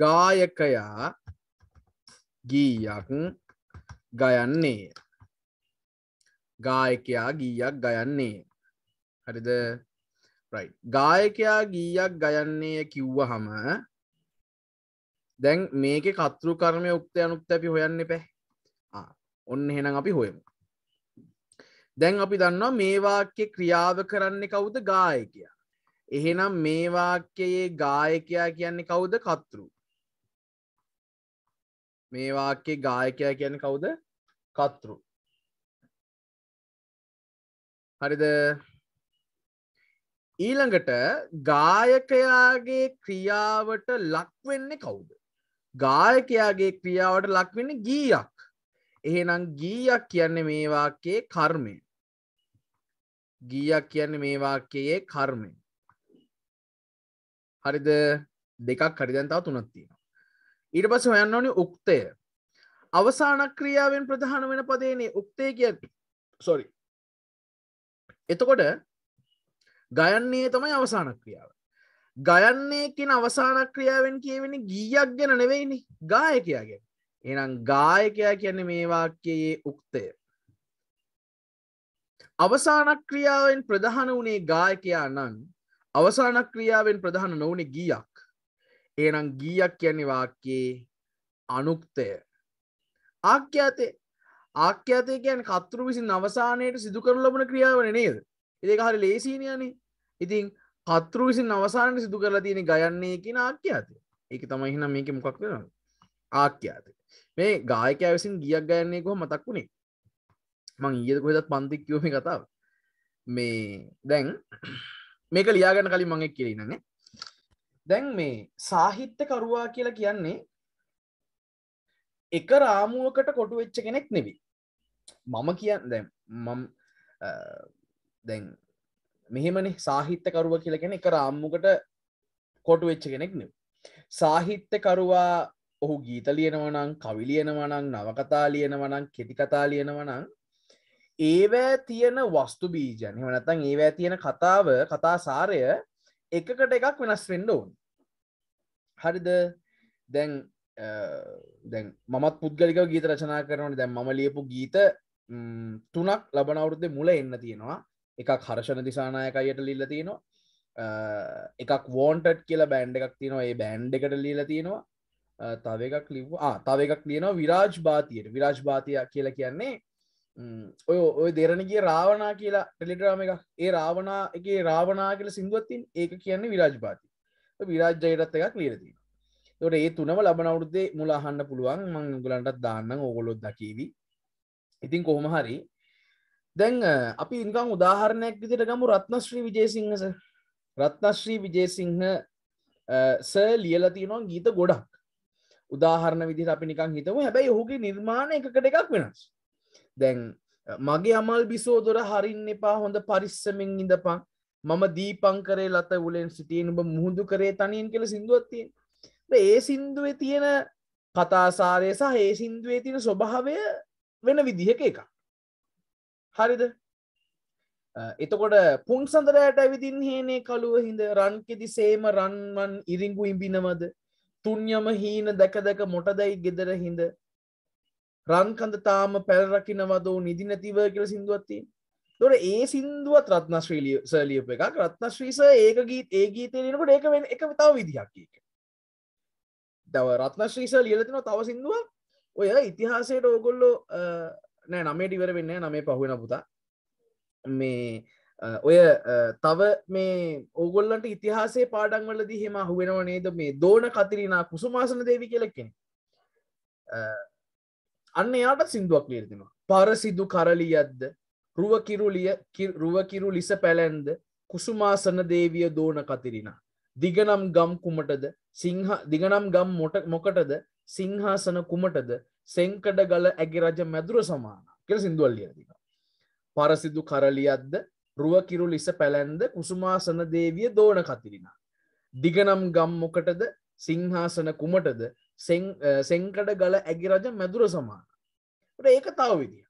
ගායකයා ගීයක් ගයන්නේ ගායකයා ගීයක් ගයන්නේ හරිද ගායකයා ගීයක් ගයන්නේ කිව්ව හම දැන් මේක කතෘ කර්මය උක්ත අනුක්ත අපි හොයන්න පැ ඔන්න හෙනම් අපි හොයමු දැන් අපි දන්නවා මේවාක්‍ය ක්‍රියාව කරන්නේ කවුද ගායකයා එහෙනම් මේවාක්‍යයේ ගායකයා කියන්නේ කවුද කතෘ මේ වාක්‍යයේ ගායකයා කියන්නේ කවුද? කතෘ. හරිද? ඊළඟට ගායකයාගේ ක්‍රියාවට ලක් වෙන්නේ කවුද? ගායකයාගේ ක්‍රියාවට ලක් වෙන්නේ ගීයක්. එහෙනම් ගීයක් කියන්නේ මේ වාක්‍යයේ කර්මය. ගීයක් කියන්නේ මේ වාක්‍යයේ කර්මය. හරිද? දෙකක් හරි දැන් තව තුනක් තියෙනවා. ඊට පස හොයන්න ඕනි උක්තය අවසානක්‍රියාවෙන් ප්‍රධාන වෙන පදේනේ උක්තේ කිය සොරි එතකොට ගයන්නේ තමයි අවසානක්‍රියාව ගයන්නේකින් අවසානක්‍රියාවෙන් කියවෙන ගීයක් ගැන නෙවෙයිනි ගායකයාගෙන් එනම් ගායකයා කියන මේ වාක්‍යයේ උක්තය අවසානක්‍රියාවෙන් ප්‍රධාන වනේ ගායකයා නන් අවසානක්‍රියාවෙන් ප්‍රධාන නොවනේ ගීයක් ඒනම් ගීයක් කියන්නේ වාක්‍යයේ අනුක්තය ආක්‍යාතේ ආක්‍යාතය කියන් කතුරු විසින් අවසානයට සිදු කර ලබන ක්‍රියාවන නේද ඒක හරි ලේසිනයනේ ඉතින් කතුරු විසින් අවසානයට සිදු කරලා තියෙන ගයන්නේ කියන ආක්‍යාතය ඒක තමයි හිනම් මේක මොකක් වෙනවා ආක්‍යාතය මේ ගායකය විසින් ගියක් ගයන්නේ කොහ මතක් වුණේ මං ඊයද කොහෙදත් පන්තික් කියෝම කතාව මේ දැන් මේක ලියාගන්න කලින් මගේ කිරනනේ දැන් මේ සාහිත්‍යකරුවා කියලා කියන්නේ එක රාමුවකට කොටු වෙච්ච කෙනෙක් නෙවි මම කියන්න දැ මම් දැන් මෙහෙමනි සාහිත්‍යකරුව කියල කෙන එක රාම්මුකට කොටු වෙච්ච කෙනෙක් නෙව සාහිත්‍යකරුවා ඔහු ගීත ලියනවනං කවිලියනවනං නවකතා ලියනවනං කෙටිකතා ලියනවනං ඒවෑ තියෙන වස්තු බීජන් හමනතන් ඒවෑ තියෙන කතාව කතා සාරය එකකට එකක් වෙනස් වෙන්න ඕන් හරිද දැන් දැන් මමත් පුද්ගලික ගීත රචනා කරනට දැන් මම ලියපු ගීත තුනක් ලබන අවුරුද්දේ මුල එන්න තියෙනවා එකක් හර්ෂණ දිසානායකයට ලිල්ල තියෙනවා එකක් වෝන්ටට් කියලා බෑන්ඩ එකක් තියෙනවා ඒ බෑන්ඩ් එකට ලියල තියෙනවා තව එකක් ලිව් තව එකක් ලියනවා විරාජ් භාතියට විරාජ් භාතිය කියලා කියන්නේ ඔය ඔය දෙරණගේ රාවනා කියලා ටෙලිට්‍රාම එක ඒ රාවනා එක රාවනා කියල සිංදුවත්තින් ඒක කියන්නේ විරාජපාති විරාජ්ජයටත් එකක් ලියරති තොට ඒ තුනම ලබනවුරුද්දේ මුලාහන්න පුළුවන් මං ගලන්ටත් දාන්න ඕගොලොත් දකිවී ඉතින් කොහොම හරි දැන් අපි ඉන්කම් උදාහරණයක් විදිට ගමු රත්නශ්‍රී විජේසිංහස රත්නශ්‍රී විජේසිංහ ස ලියලතිනවා ගීත ගොඩක් උදාහරණ විදිට අපි නිකං හිතම හැබැයි හුගේ නිර්මාණ එකට එකක් වෙනස් දැන් මගේ අමල් බිසෝදොර හරින්න එපා හොඳ පරිස්සමෙන් ඉඳපන් මම දීපංකරේ ලත උලෙන් සිටියෙන් ඔබ මුහුදු කරේ තනින් කළ සිින්දුවත්තියෙන් ඒ සින්දුවේ තියෙන කතාසාරය සහ ඒ සින්දුවේ තියෙන ස්වභාවය වෙන විදිහක එක හරිද එතකොට පුන් සඳරයට ඇවිදින් හේනේ කළුව හිඳ රන්කෙදි සේම රන්මන් ඉරිංගු ඉඹිනවද තුන්යම හීන දැකදක මොටදැයි ගෙදර හිඳ රන්කඳ තාම පැල්රකිනවද නිදි නැතිව කියල සිින්දුවත්තිය තොර ඒ සිින්දුවත් රත්නශ්‍රීලිය සලියප එකක් රත්නශ්‍රීස ඒක ගීත් ඒ ගීතයනකට ඒක වෙන එක තාව විදිහක්ක දව රත්නශ්‍රීස ලියලතින තව සිින්දුව ඔය ඉතිහාසයට ඕගොල්ලෝ නෑ නමේ ටිවර වෙන්න නමේ පහුවෙන පුතා මේ ඔය තව මේ ඕගොල්ලන්ට ඉතිහාසේ පාඩන්වලද හෙම හුවෙනව නේද මේ දෝන කතිරනා කුසුමාසන දේවි කියලක්කෙන අන්න එයාට සිින්දුවක් ලීරතිෙනවා පරසිදු කරලියද්ද රුවකිරුලිය රුවකිරු ලිස පැලැන්ද කුසුමාසන දේවිය දෝන කතිරින දිගනම් ගම් කුමටද සිංහ දිගනම් ගම් මොට මොකටද සිංහාසන කුමටද සෙංකඩ ගල ඇගේ රජ මැදුර සමාන කියල සිින්දුවල්ලියදින පරසිදු කරලියද්ද රුවකිරු ලිස පැලැන්ද කුසුමාසන දේවිය දෝන කතිරිනා දිගනම් ගම් මොකටද සිංහාසන කුමටද සෙංකට ගල ඇගි රජ මැදුර සමාන ඒක තව විදිිය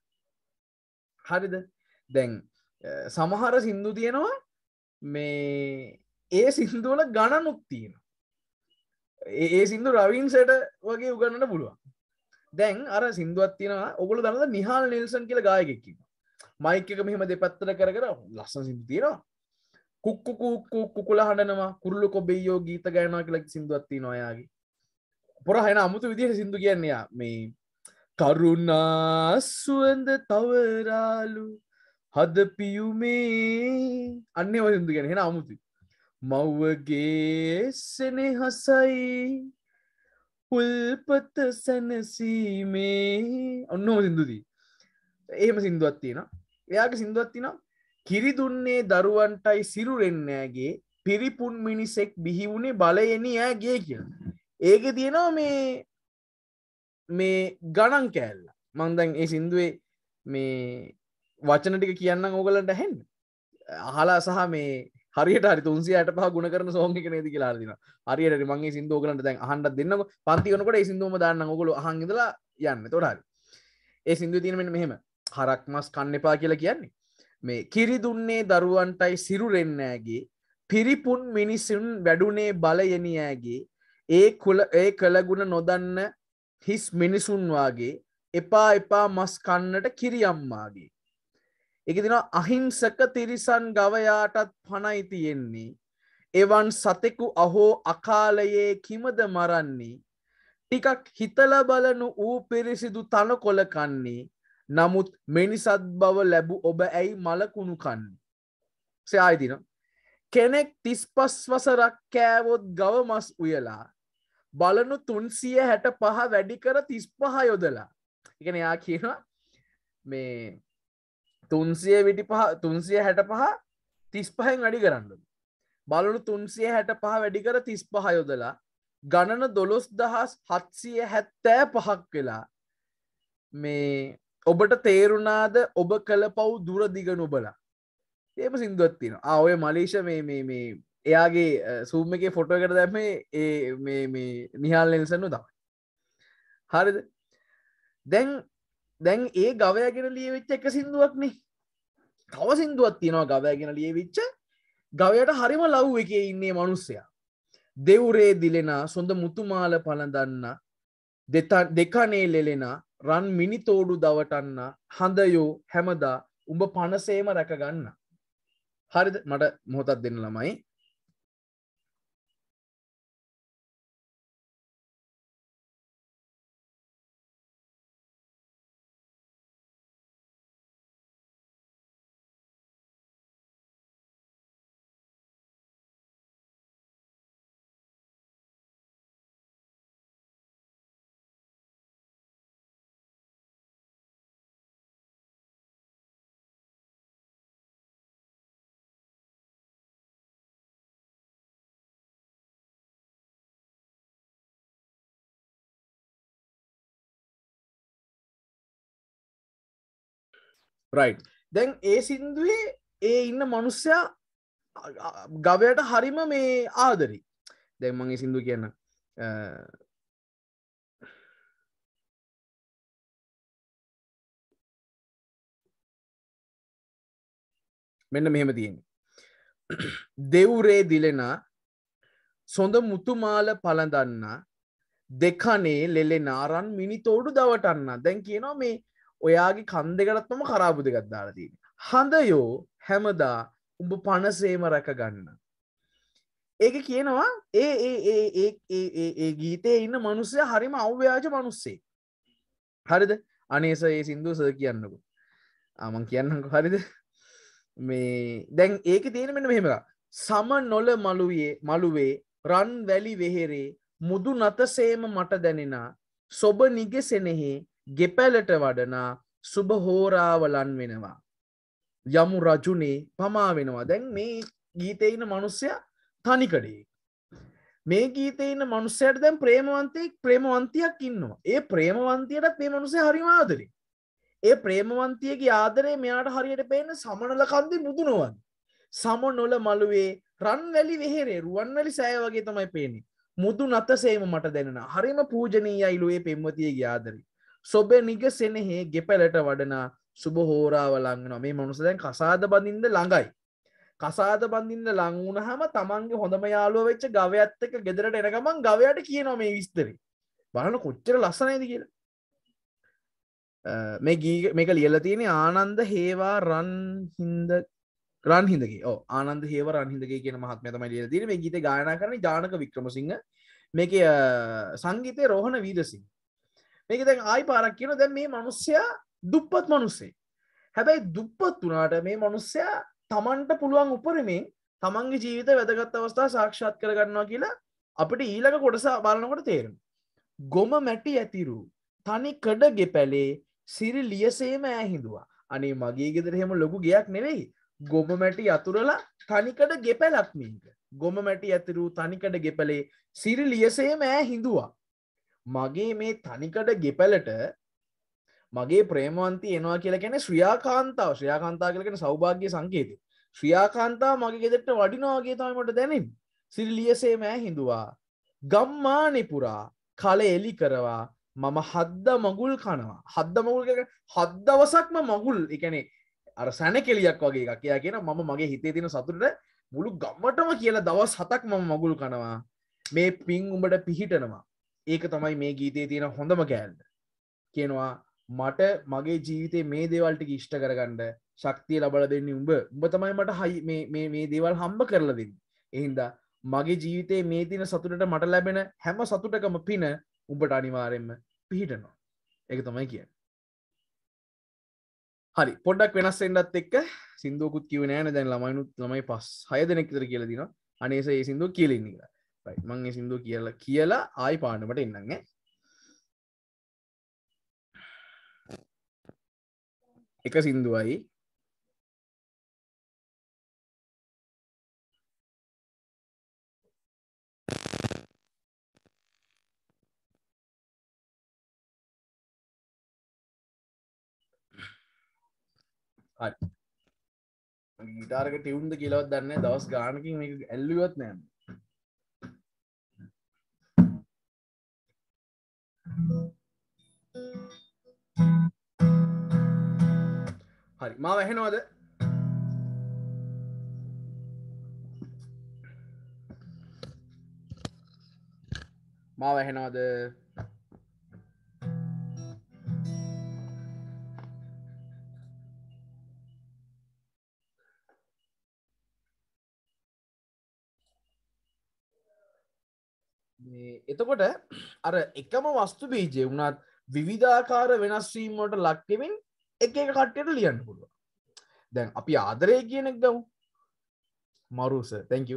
හරිද දැන් සමහර සින්දු තියෙනවා මේ ඒ සින්දුවල ගණනුත් තියෙන ඒ සින්දු රවින්සට වගේ උගන්නට පුළුවන් දැන් අර සිින්දුවත් තියෙනවා ඔගුල දන්න නිහාල් නිල්සන් කියල ගායකෙක්කිීම මයික එක මෙහෙම දෙපත්තර කර කර ලස්සන සිදු තියෙනවා කුක්කුකුක්කු කුකුල හඬනවා කුරල්ලු කොබෙයෝ ගීත ගෑනවා කියලක් සිින්දුවත්ති නොයාගේ පොර හෙන අමුතු විදිහට සිදු කියන්නේයා මේ කරුණා සුවඳ තවරාලු හද පියුමේ අන්නේ වසිදු ගැන හෙන අමුතු මව්වගේ සෙනෙ හසයි උල්පත සැනසීමේ ඔන්න සිින්දුදී ඒම සිින්දුවත්තින එයාගේ සිින්දුවත්තින කිරි දුන්නේ දරුවන්ටයි සිරුරෙන්නෑගේ පිරිපුන් මිනිසෙක් බිහිවුණේ බලයනි ඇගේ කියලා ඒක තියෙනවා මේ මේ ගණන් කෑල්ල මංදැන් ඒ සින්දුවේ මේ වචන ටික කියන්න ඕගලන්ට හැන් අහලා සහ මේ හරියට හරි තුන්සියට පහ ගුණ කරන සෝංගි නේති කියලාදින හරියට මගේ සිින්දෝගලට දැන් හන්ඩ දෙන්නම පන්තිකනකට සිින්දුවම දන්න ගොල හන්ගදලා යන්න තොටහරි ඒ සිින්දු තියනමෙන් මෙහෙම හරක් මස් කන්න එපා කියලා කියන්නේ මේ කිරි දුන්නේ දරුවන්ටයි සිරුරෙන්නෑගේ පිරිපුන් මිනිස්සුන් වැඩුනේ බලයනියෑගේ ඒ කුල ඒ කළගුණ නොදන්න හිස් මිනිසුන්වාගේ එපා එපා මස් කන්නට කිරියම්මාගේ. එකදින අහිංසක තිරිසන් ගවයාටත් පණයි තියෙන්නේ. එවන් සතෙකු අහෝ අකාලයේ කිමද මරන්නේ. ටිකක් හිතල බලනු ඌ පිරිසිදු තන කොලකන්නේ නමුත් මිනිසත් බව ලැබු ඔබ ඇයි මලකුණු කන්නේ. සයායිදින. කෙනෙක් තිස්පස් වසරක් කෑවොත් ගව මස් උයලා බලනු තුන්සිය හැට පහ වැඩි කර තිස් පහ යොදලා එකන යා කියනවා මේ තුන්සිය විටි පහ තුන්සිය හැට පහ තිස් පහෙන් වැඩි කරන්න බලනු තුන්සිය හැට පහ වැඩි කර තිස් පහ යොදලා ගණන දොළොස් දහස් හත්සිය හැත්තෑ පහක් වෙලා මේ ඔබට තේරුණාද ඔබ කළ පව් දුරදිගනු බලා ඒම සිින්දුවත්තින ආය මලේෂ මේ මේ එයාගේ සූම් එක ෆොටෝ එකට දැම ඒ මේ නිහාල් නිල්සන්නු තමයි හරිද දැන් දැන් ඒ ගවයගෙන ලියවෙච්ච එක සිින්දුවක්නේ තව සිින්දුවත් තියෙනවා ගවයගෙන ලියවිච්ච ගවයට හරිම ලව් එක ඉන්නේ මනුස්සයා දෙවුරේ දිලෙන සොඳ මුතුමාල පලඳන්න දෙකනේ ලෙලෙන රන් මිනිතෝඩු දවටන්න හඳයෝ හැමදා උඹ පණසේම රැකගන්න හරි මට මොහොතත් දෙන්න ළමයි රයි් දැන් ඒ සින්දුවේ ඒ ඉන්න මනුස්සයා ගවයට හරිම මේ ආදරී දැන් මගේ සින්දු කියන්න මෙන්න මෙහෙම තියෙන්නේ දෙව්රේ දිලෙන සොඳ මුතුමාල පලඳන්න දෙකනේ ලෙලෙන ආරන් මිනිතෝඩු දවටන්න දැන් කියනවා මේ ඔයාගේ කන් දෙකටත්ම කරාබුද ගත්දාලතිී. හඳයෝ හැමදා උඹ පණසේම රැක ගන්න. ඒක කියනවා ඒ ඒ ඒ ගීතේ ඉන්න මනුස්සය හරිම අව්‍යාජ මනුස්සේ. හරිද අනේස ඒ සිින්දු සද කියන්නකු. ආමන් කියන්නක හරිද මේ දැන් ඒක තියෙන මෙන්න මෙහෙමක සම නොල මළුවේ මළුවේ රන් වැලි වෙහෙරේ මුදු නතසේම මට දැනෙන සොබ නිගෙසෙනෙහි ගෙපැලට වඩනා සුභ හෝරාවලන් වෙනවා. යමු රජුනේ පමා වෙනවා දැන් මේ ගීතයින මනුස්සය තනිකඩේ. මේ ගීතයින මනුස්සයට දැන් ප්‍රේමවන්තයෙක් ප්‍රේමවන්තියක් ඉන්නවා. ඒ ප්‍රේමවන්තියටත් මේ මනුසේ හරිමාදරේ. ඒ ප්‍රේමවන්තියගේ ආදරේ මෙයාට හරියට පේන සමනලකන්දි මුදුනුවන්. සම නොල මළුවේ රන්වැලි වෙහෙරේ රුවන්වැලි සෑ වගේ තමයි පේනේ. මුදු නතසේම මට දැනෙන හරිම පූජනීයයිලුවේ පෙම්වතියගේ ආදරේ. සොබෙනිග සෙනෙහේ ගෙපැලට වඩනා සුබ හෝරාව ලංගනවා මේ මනුස දැන් කසාද බඳින්ද ළඟයි කසාද බඳින්න ලංවුණ හම තමන්ගේ හොඳම යාලුව වෙච්ච ගවඇත්තක ගෙදරට එන ගමන් ගවයට කියනවා මේ විස්තර බලන කොච්චර ලස්සනයිද කියලා මේ ගී මේක ලියල තියෙන ආනන්ද හේවා රන් හින්ද රන් හිදගේ ඕ ආනන්ද හේව රන්හිදගේ කියන මහත්මතම ලියල තින මේ ගීත ගායනා කරන ජානක වික්‍රමසිංහ මේක සංගීතය රෝහණ වීදසිංහ මේක දැන් ආයි පාරක් කියන දැන් මේ මනුස්සයා දුප්පත් මනුස්සේ හැබැයි දුප්පත් වනාට මේ මනුස්සයා තමන්ට පුළුවන් උපරිමෙන් තමන්ගේ ජීවිත වැදගත් අවස්ථා සාක්ෂාත් කරගන්නවා කියලා අපිට ඊළඟ කොටසා බලනකොට තේරෙන ගොම මැටි ඇතිරු තනි කඩ ගෙපැලේ සිරි ලියසේම ඇහිඳවා අනේ මගේ ගෙදරහෙම ලොකු ගයක් නෙවෙයි ගොම මැටි අතුරලා තනිකඩ ගෙපැලක්මින්ක ගොම මැටි ඇතිරු තනිකඩ ගෙපලේ සිරි ලියසේම ඇ හිඳවා මගේ මේ තනිකඩ ගෙපැලට මගේ ප්‍රේමවන්ති එනවා කියලා කැන ශ්‍රියාකාන්තාව ශ්‍රියාකාන්තා කලකෙන සෞභාග්‍ය සංකේත ශ්‍රියාකාන්තා මගේ ගෙදෙට වඩිනවාගේ තමයිමට දැනින් සිරිලියසේ මෑ හිඳවා ගම්මානෙපුරා කල එලි කරවා මම හද්ද මගුල් කනවා හද්ද මගුල් හද්දවසක්ම මගුල් එකනේ අර සැන කෙලියක් වගේ එක කියා කියෙන මම මගේ හිතේ තින සතුරට මුළු ගම්මටම කියලා දවස් හතක් මම මගුල් කනවා මේ පින් උඹට පිහිටනවා ඒක තමයි මේ ගීතේ තියෙන හොඳම කෑල්ඩ කියනවා මට මගේ ජීවිතේ මේ දේවල්ටික ඉෂ්ට කරගන්නඩ ශක්තිය ලබල දෙන්න උඹ උඹ තමයි මට හයි මේ දේවල් හම්බ කරලා දෙන්න එහින්දා මගේ ජීවිතේ මේ තින සතුටට මට ලැබෙන හැම සතුටකම පින උඹට අනිවාරෙන්ම පිහිටනවා එක තමයි කිය හරි පොඩක් වෙනස් එන්නත් එක්ක සිින්දුවකුත් කිව නෑන දැන් ළමයිනුත් ළමයි පස් හය දෙනෙක්තර කියලදින අනේස ඒ සිින්දුව කියලෙන්නේ කියලා මං සිින්දු කියල කියලා ආයි පානමට එන්නන්න එක සින්දුවයි ගීටාර්ක ටවුන්ද කියලවත් දන්න දවස් ගානකින් ඇල්ලුවත් නෑ හරි මාව ඇහෙනවද මාව ඇහෙනවද එතකොට අර එකම වස්තු බීජය වුණත් විවිධාකාර වෙනස්වීමට ලක්කෙමින් එක එක කට්ටයට ලියන්න පුළුව දැන් අපි ආදරය කියනෙක් ගමු මරුස තැක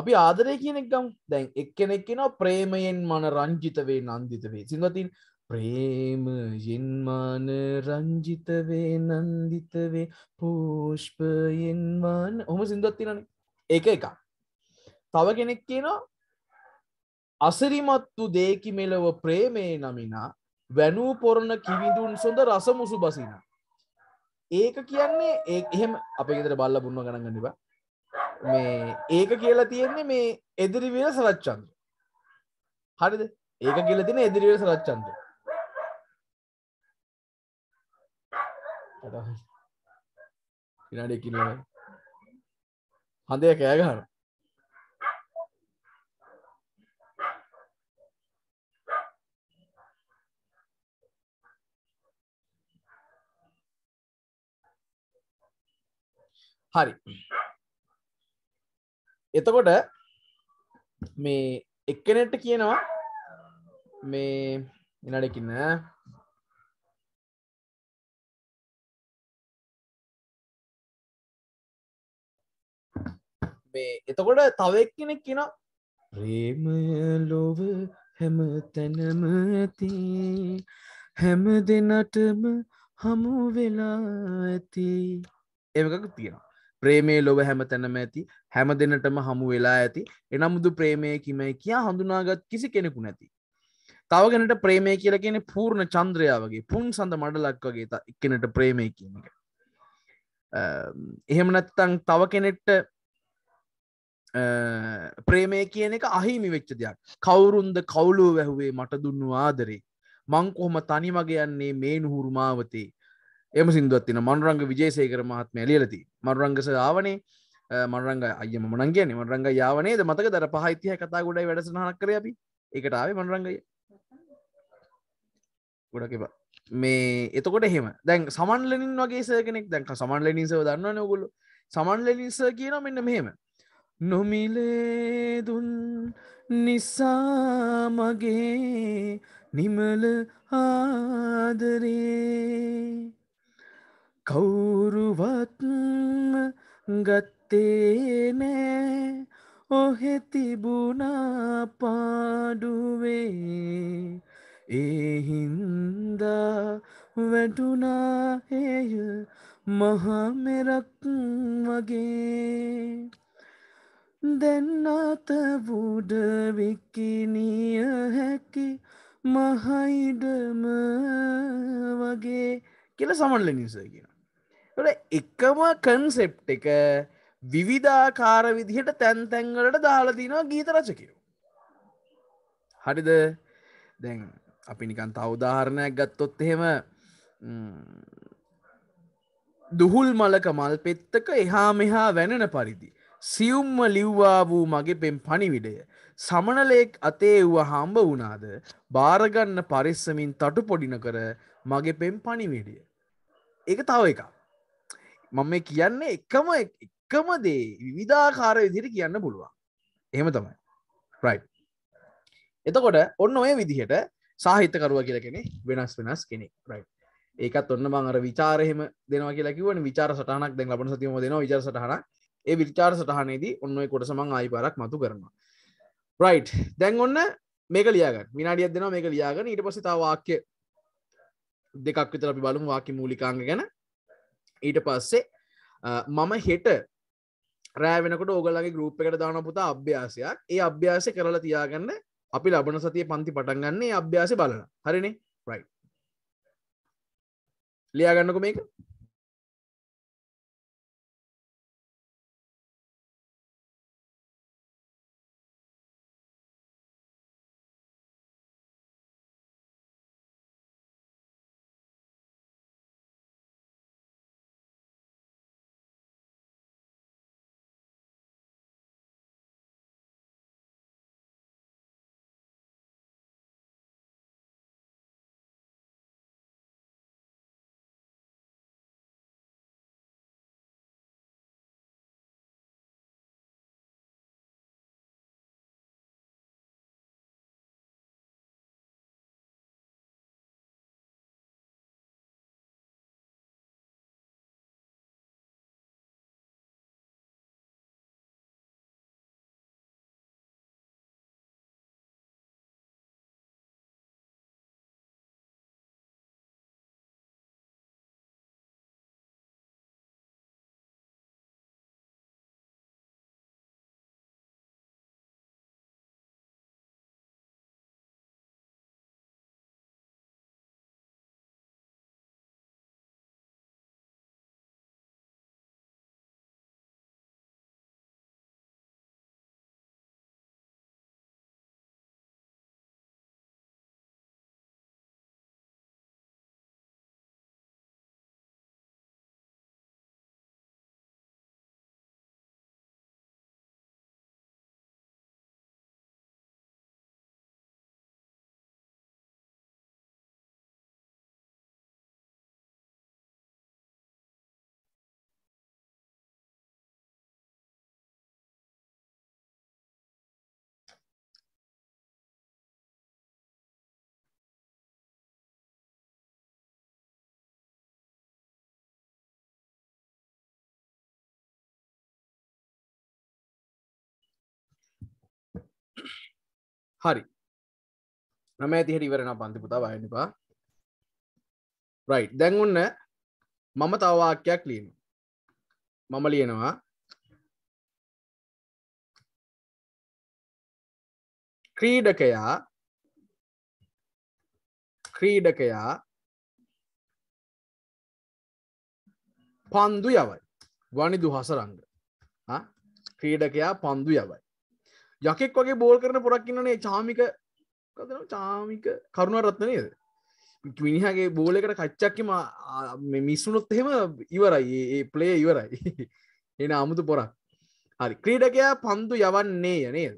අපි ආදරය කියනෙක් ගම් දැන් එක්කෙනෙක් කෙන ප්‍රේමයෙන් මන රංජිතවේ නන්දිතවේ සිංහතින් ප්‍රේම යෙන්මාන රංජිතවේ නන්දිතවේ පෝෂ්පයෙන්මාන හොම සිින්දත්තිනන එක එක තව කෙනෙක් කියනවා අසිරිමත් වූ දේකි මෙලව ප්‍රේමේ නමිනා වැනූ පොරණ කිවිඳුන් සොඳ රසමුසු බසින. ඒක කියන්නේ ඒ එහෙම අප ගෙතර බල්ල පුුණ ගණගනිබ මේ ඒක කියලා තියෙන්නේ මේ එදිරිවිර සරච්චන්ද. හරිද ඒක කියල තින එදිරිවිර සරච්චන්ද. ඉනාඩ කිනව
හඳය කෑගහන්න හරි
එතකොට මේ එක්කනෙට්ට කියනවා මේ එනඩකින්න මේ එතකොට තව එක්කෙනෙක් කියන ප්‍රේමය ලොව හැම තැනම ඇති හැම දෙනටම හමු වෙලා ඇති ඒකක් තියෙනවා ප්‍රේමේ ලොව හැමතැනම ඇති හැම දෙනටම හමු වෙලා ඇති එනමුදු ප්‍රේමය කිමයි කියා හඳුනාගත් කිසි කෙනෙකු නැති තවගෙනට ප්‍රේමය කියලා කියෙන පූර්ණ චන්ද්‍රයාවගේ පුන් සඳ මඩලක් වගේ එකනට ප්‍රේමය කියන එක එහෙම නැත්තං තව කෙනෙට්ට ප්‍රේමය කියන එක අහිමි වෙච්ච දෙයක් කවුරුන්ද කවුලුව වැැහුවේ මට දුන්නු ආදරේ මංකොහොම තනිමග යන්නේ මේ නුහුරුමාවතේ එම සිින්දුවත්තින මනුරංග විජේසේකර මහත්ම ලියලති මනුරංගස ආවනේ මනුරංග අය මනන්ගේ නිමරංග යාවනේද මතක දර පහහිතිය කතා ගොඩයි වැඩසනහක් කර අපි එකටාව මනුරංගය ගොඩකිබ මේ එතකොට එහෙම දැන් සමන්ලනින් වගේ කෙනෙක් දැන්ක සමන්ලනිසව දන්න නොගොලු සමන්ලනිස කියන මෙන්න මෙහෙම නොමිලේදුන් නිසා මගේ නිමල ආදරේ කවුරුවත් ගත්තේ නෑ ඔහෙතිබුණා පාඩුවේ ඒහින්දා වැඩුනාහේය මහමෙරක් වගේ දෙන්නාත වුඩ විකිනිය හැකි මහයිඩම වගේ කියල සමන්ල නිසගෙන ට එකම කන්සෙප් එක විවිධාකාර විදිහට තැන්තැන්වලට දාලතිනවා ගීත රචකරු හරිද දැන් අපි නිකන් තවදාහරණයක් ගත්තොත් එහෙම දුහුල් මලක මල් පෙත්තක එහා මෙහා වැනෙන පරිදි. සියුම්ම ලිව්වා වූ මගේ පෙම් පනිවිඩය. සමනලයෙක් අතේව්ව හම්බ වුණාද භාරගන්න පරිස්සමින් තටු පොඩින කර මගේ පෙම් පනිවිඩිය. එක තව එකක්. මම මේ කියන්නේ එකම එකම දේ විවිධාකාර විදිහට කියන්න පුළුවන් එහෙම තමයි රයි් එතකොට ඔන්න ඔය විදිහට සාහිත්‍යකරුව කියල කෙනෙ වෙනස් වෙනස් කෙනෙ රයි් ඒකත් ඔන්න මං අර විචාරහෙම දෙනවා කියලකිවන විචාර සටහනක් දැන් ලබන සතිම දෙනවා විචාර සටහන ඒ විචාර සටහනේදී ඔන්න කොටසමං ආයි පරක් මතු කරනවා රයි් දැන් ඔන්න මේක ලියග විනාඩියත් දෙනවා මේක ලියාගෙන ඊට පසි තාවාක්‍ය දෙකක් විතර අපි බලමු වාකි මූලිකාංග ගැන ඊට පස්සේ මම හෙට රෑවෙනකට ඕගලගේ ගරුප් එකට දාන පුතා අභ්‍යාසයක් ඒ අභ්‍යාස කරලා තියාගන්න අපි ලබන සතිය පන්ති පටන්ගන්නේ අභ්‍යාස බලන හරිනේ රයි් ලියාගන්නක මේක හරි නම ඇතිහට ඉවරෙන පන්ති පුතා බයනිපා රයි් දැන් ඔන්න මම තවවාක්‍යයක් ලියන මම ලියනවා
ක්‍රීඩකයා ක්‍රීඩකයා
පන්දු යවයි වනිදු හසරංග ක්‍රීඩකයා පන්දු යවයි යකෙක් වගේ බෝල් කරන පොරක් ඉන්නනේ චාමික කදන චාමික කරුණ රත්නනේද මිනිහගේ බෝලකට කච්චක්කම මිස්සුනොත් එහෙම ඉවරයි ඒ පලේ ඉවරයි එන අමුතු පොරක් හරි ක්‍රීඩකයා පන්දු යවන්නේ යනේද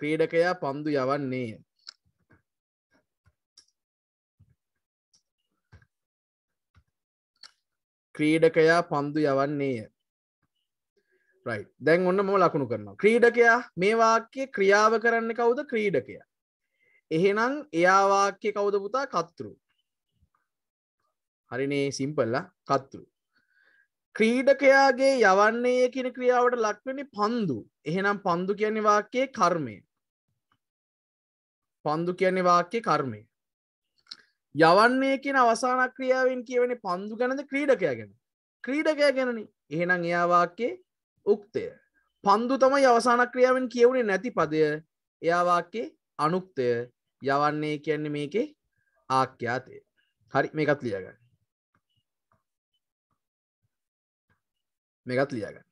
ක්‍රීඩකයා පන්දු යවන්නේ ක්‍රීඩකයා පන්දු යවන්නේය දැන් ඔන්න මො ලකුණු කරනවා ක්‍රීඩකයා මේවාක්‍ය ක්‍රියාව කරන්න කවුද ක්‍රීඩකය එහෙනම් එයාවාක්‍ය කවුද පුතා කත්තුරු හරිනේ සිම්පල්ල කත්තුරු ක්‍රීඩකයාගේ යවන්නේ කියන ක්‍රියාවට ලක්වෙනි පන්දු එහෙනම් පන්දු කියන්නේ වාක්‍යයේ කර්මය පන්දු කියන්නේ වාක්‍ය කර්මය යවන්නේ කියන අවසානක්‍රියාවෙන් කියවන පන්දු ගැනද ක්‍රීඩකයා ගැන ක්‍රීඩකයා ගැනන එහෙනම් එයාවාක්‍යයේ උක්තය පන්දු තමයි අවසාන ක්‍රියාවෙන් කියවුණේ නැති පදය එයාවාක්කේ අනුක්තය යවන්නේ කියන්නේ මේකේ ආක්‍යාතය හරි මේකත් ලියගන්න මේකත් ලියගන්න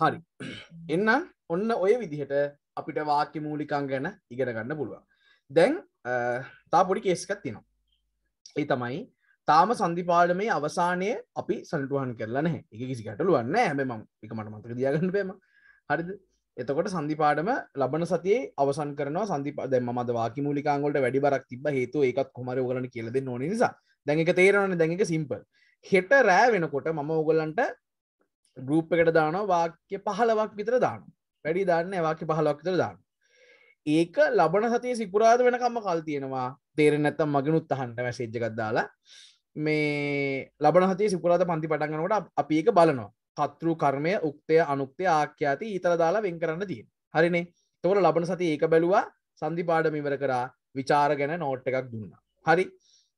හරි එන්න ඔන්න ඔය විදිහට අපිට වාක්‍ය මූලිකං ගැන ඉගෙන ගන්න පුළුවන් දැන් තා පොඩි කේස්කත් තිනවා ඒ තමයි තාම සන්ධිපාලමේ අවසානය අපි සටුවන් කරලන එක කිසි ගැටලුවන්න හැම ම එක මට මතක දියගන්න පේම හරිද එතකොට සන්ධිපාඩම ලබන සතියේ අවසන් කරනවා සන්ධිපා දැම මද වාකි මූලිකාංගොලට වැඩි බරක් තිබ හේතු එකත් කොමර ගලන කියලද නොන නිසා දැඟක තේරවන දැඟක සිම්පල් හෙට රෑ වෙනකොට මම ඔගොල්ලන්ට ගරුප් එකට දානවා වාක්‍ය පහලවක් විතර දාන වැඩි දන්න වාක්‍ය පහලක් විතර දාන ඒක ලබන සතිය සිකුරාද වෙනකම්ම කල් තියෙනවා තේරෙන් නැත්තම් මගෙනුත් අහන්ට මැසේජ්ජකත් දාලා මේ ලබන හතේ සිකුරාද පන්ති පටන්ගනකොට අපි එක බලනවා කතෘ කර්මය උක්තය අනුක්තය ආක්්‍යාති ඊතර දාලා වෙන් කරන්න තිය හරිනේ තොර ලබන සති ඒක බැලවා සන්ධිපාඩමිවර කරා විචාර ගැන නෝට් එකක් දුන්න හරි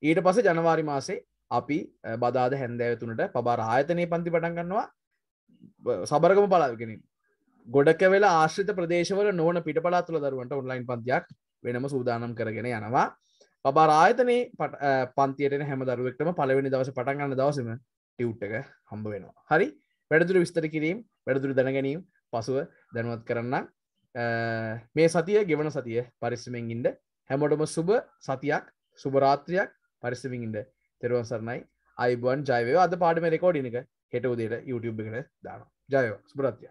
ඊට පස ජනවාරි මාසේ අපි බදාද හැන්දෑවතුනට පබාර ආයතනය පන්ති පටන්ගන්නවා සබරගම පලාගෙන ගොඩක වෙලා ආශ්‍රිත ප්‍රදේශවල නොවන පිට පලාත්තුල දරුවන්ට ඔන්ලයින් පන්තියක් වෙනම සූදානම් කරගෙන යනවා පබා රායතනයේ පන්තියට හැම දරුවෙක්ටම පලවෙනි දවස පටන්ගන්න දවසම ටියව්ටක හම්බ වෙනවා හරි වැඩදුර විස්තර කිරීම වැඩදුර දැනගැනීම් පසුව දැනුවත් කරන්න මේ සතිය ගෙවන සතිය පරිස්සමෙන් ඉන්ඩ හැමොටම සුබ සතියක් සුභරාත්‍රයක් පරිස්සමින් ඉන්ඩ තෙරවන් සරණයි අයිබුවන් ජයවය අද පාඩම රෙකෝඩිනක හෙට උදේට YouTube එකට දාන ජයෝ ස්පරත්තිය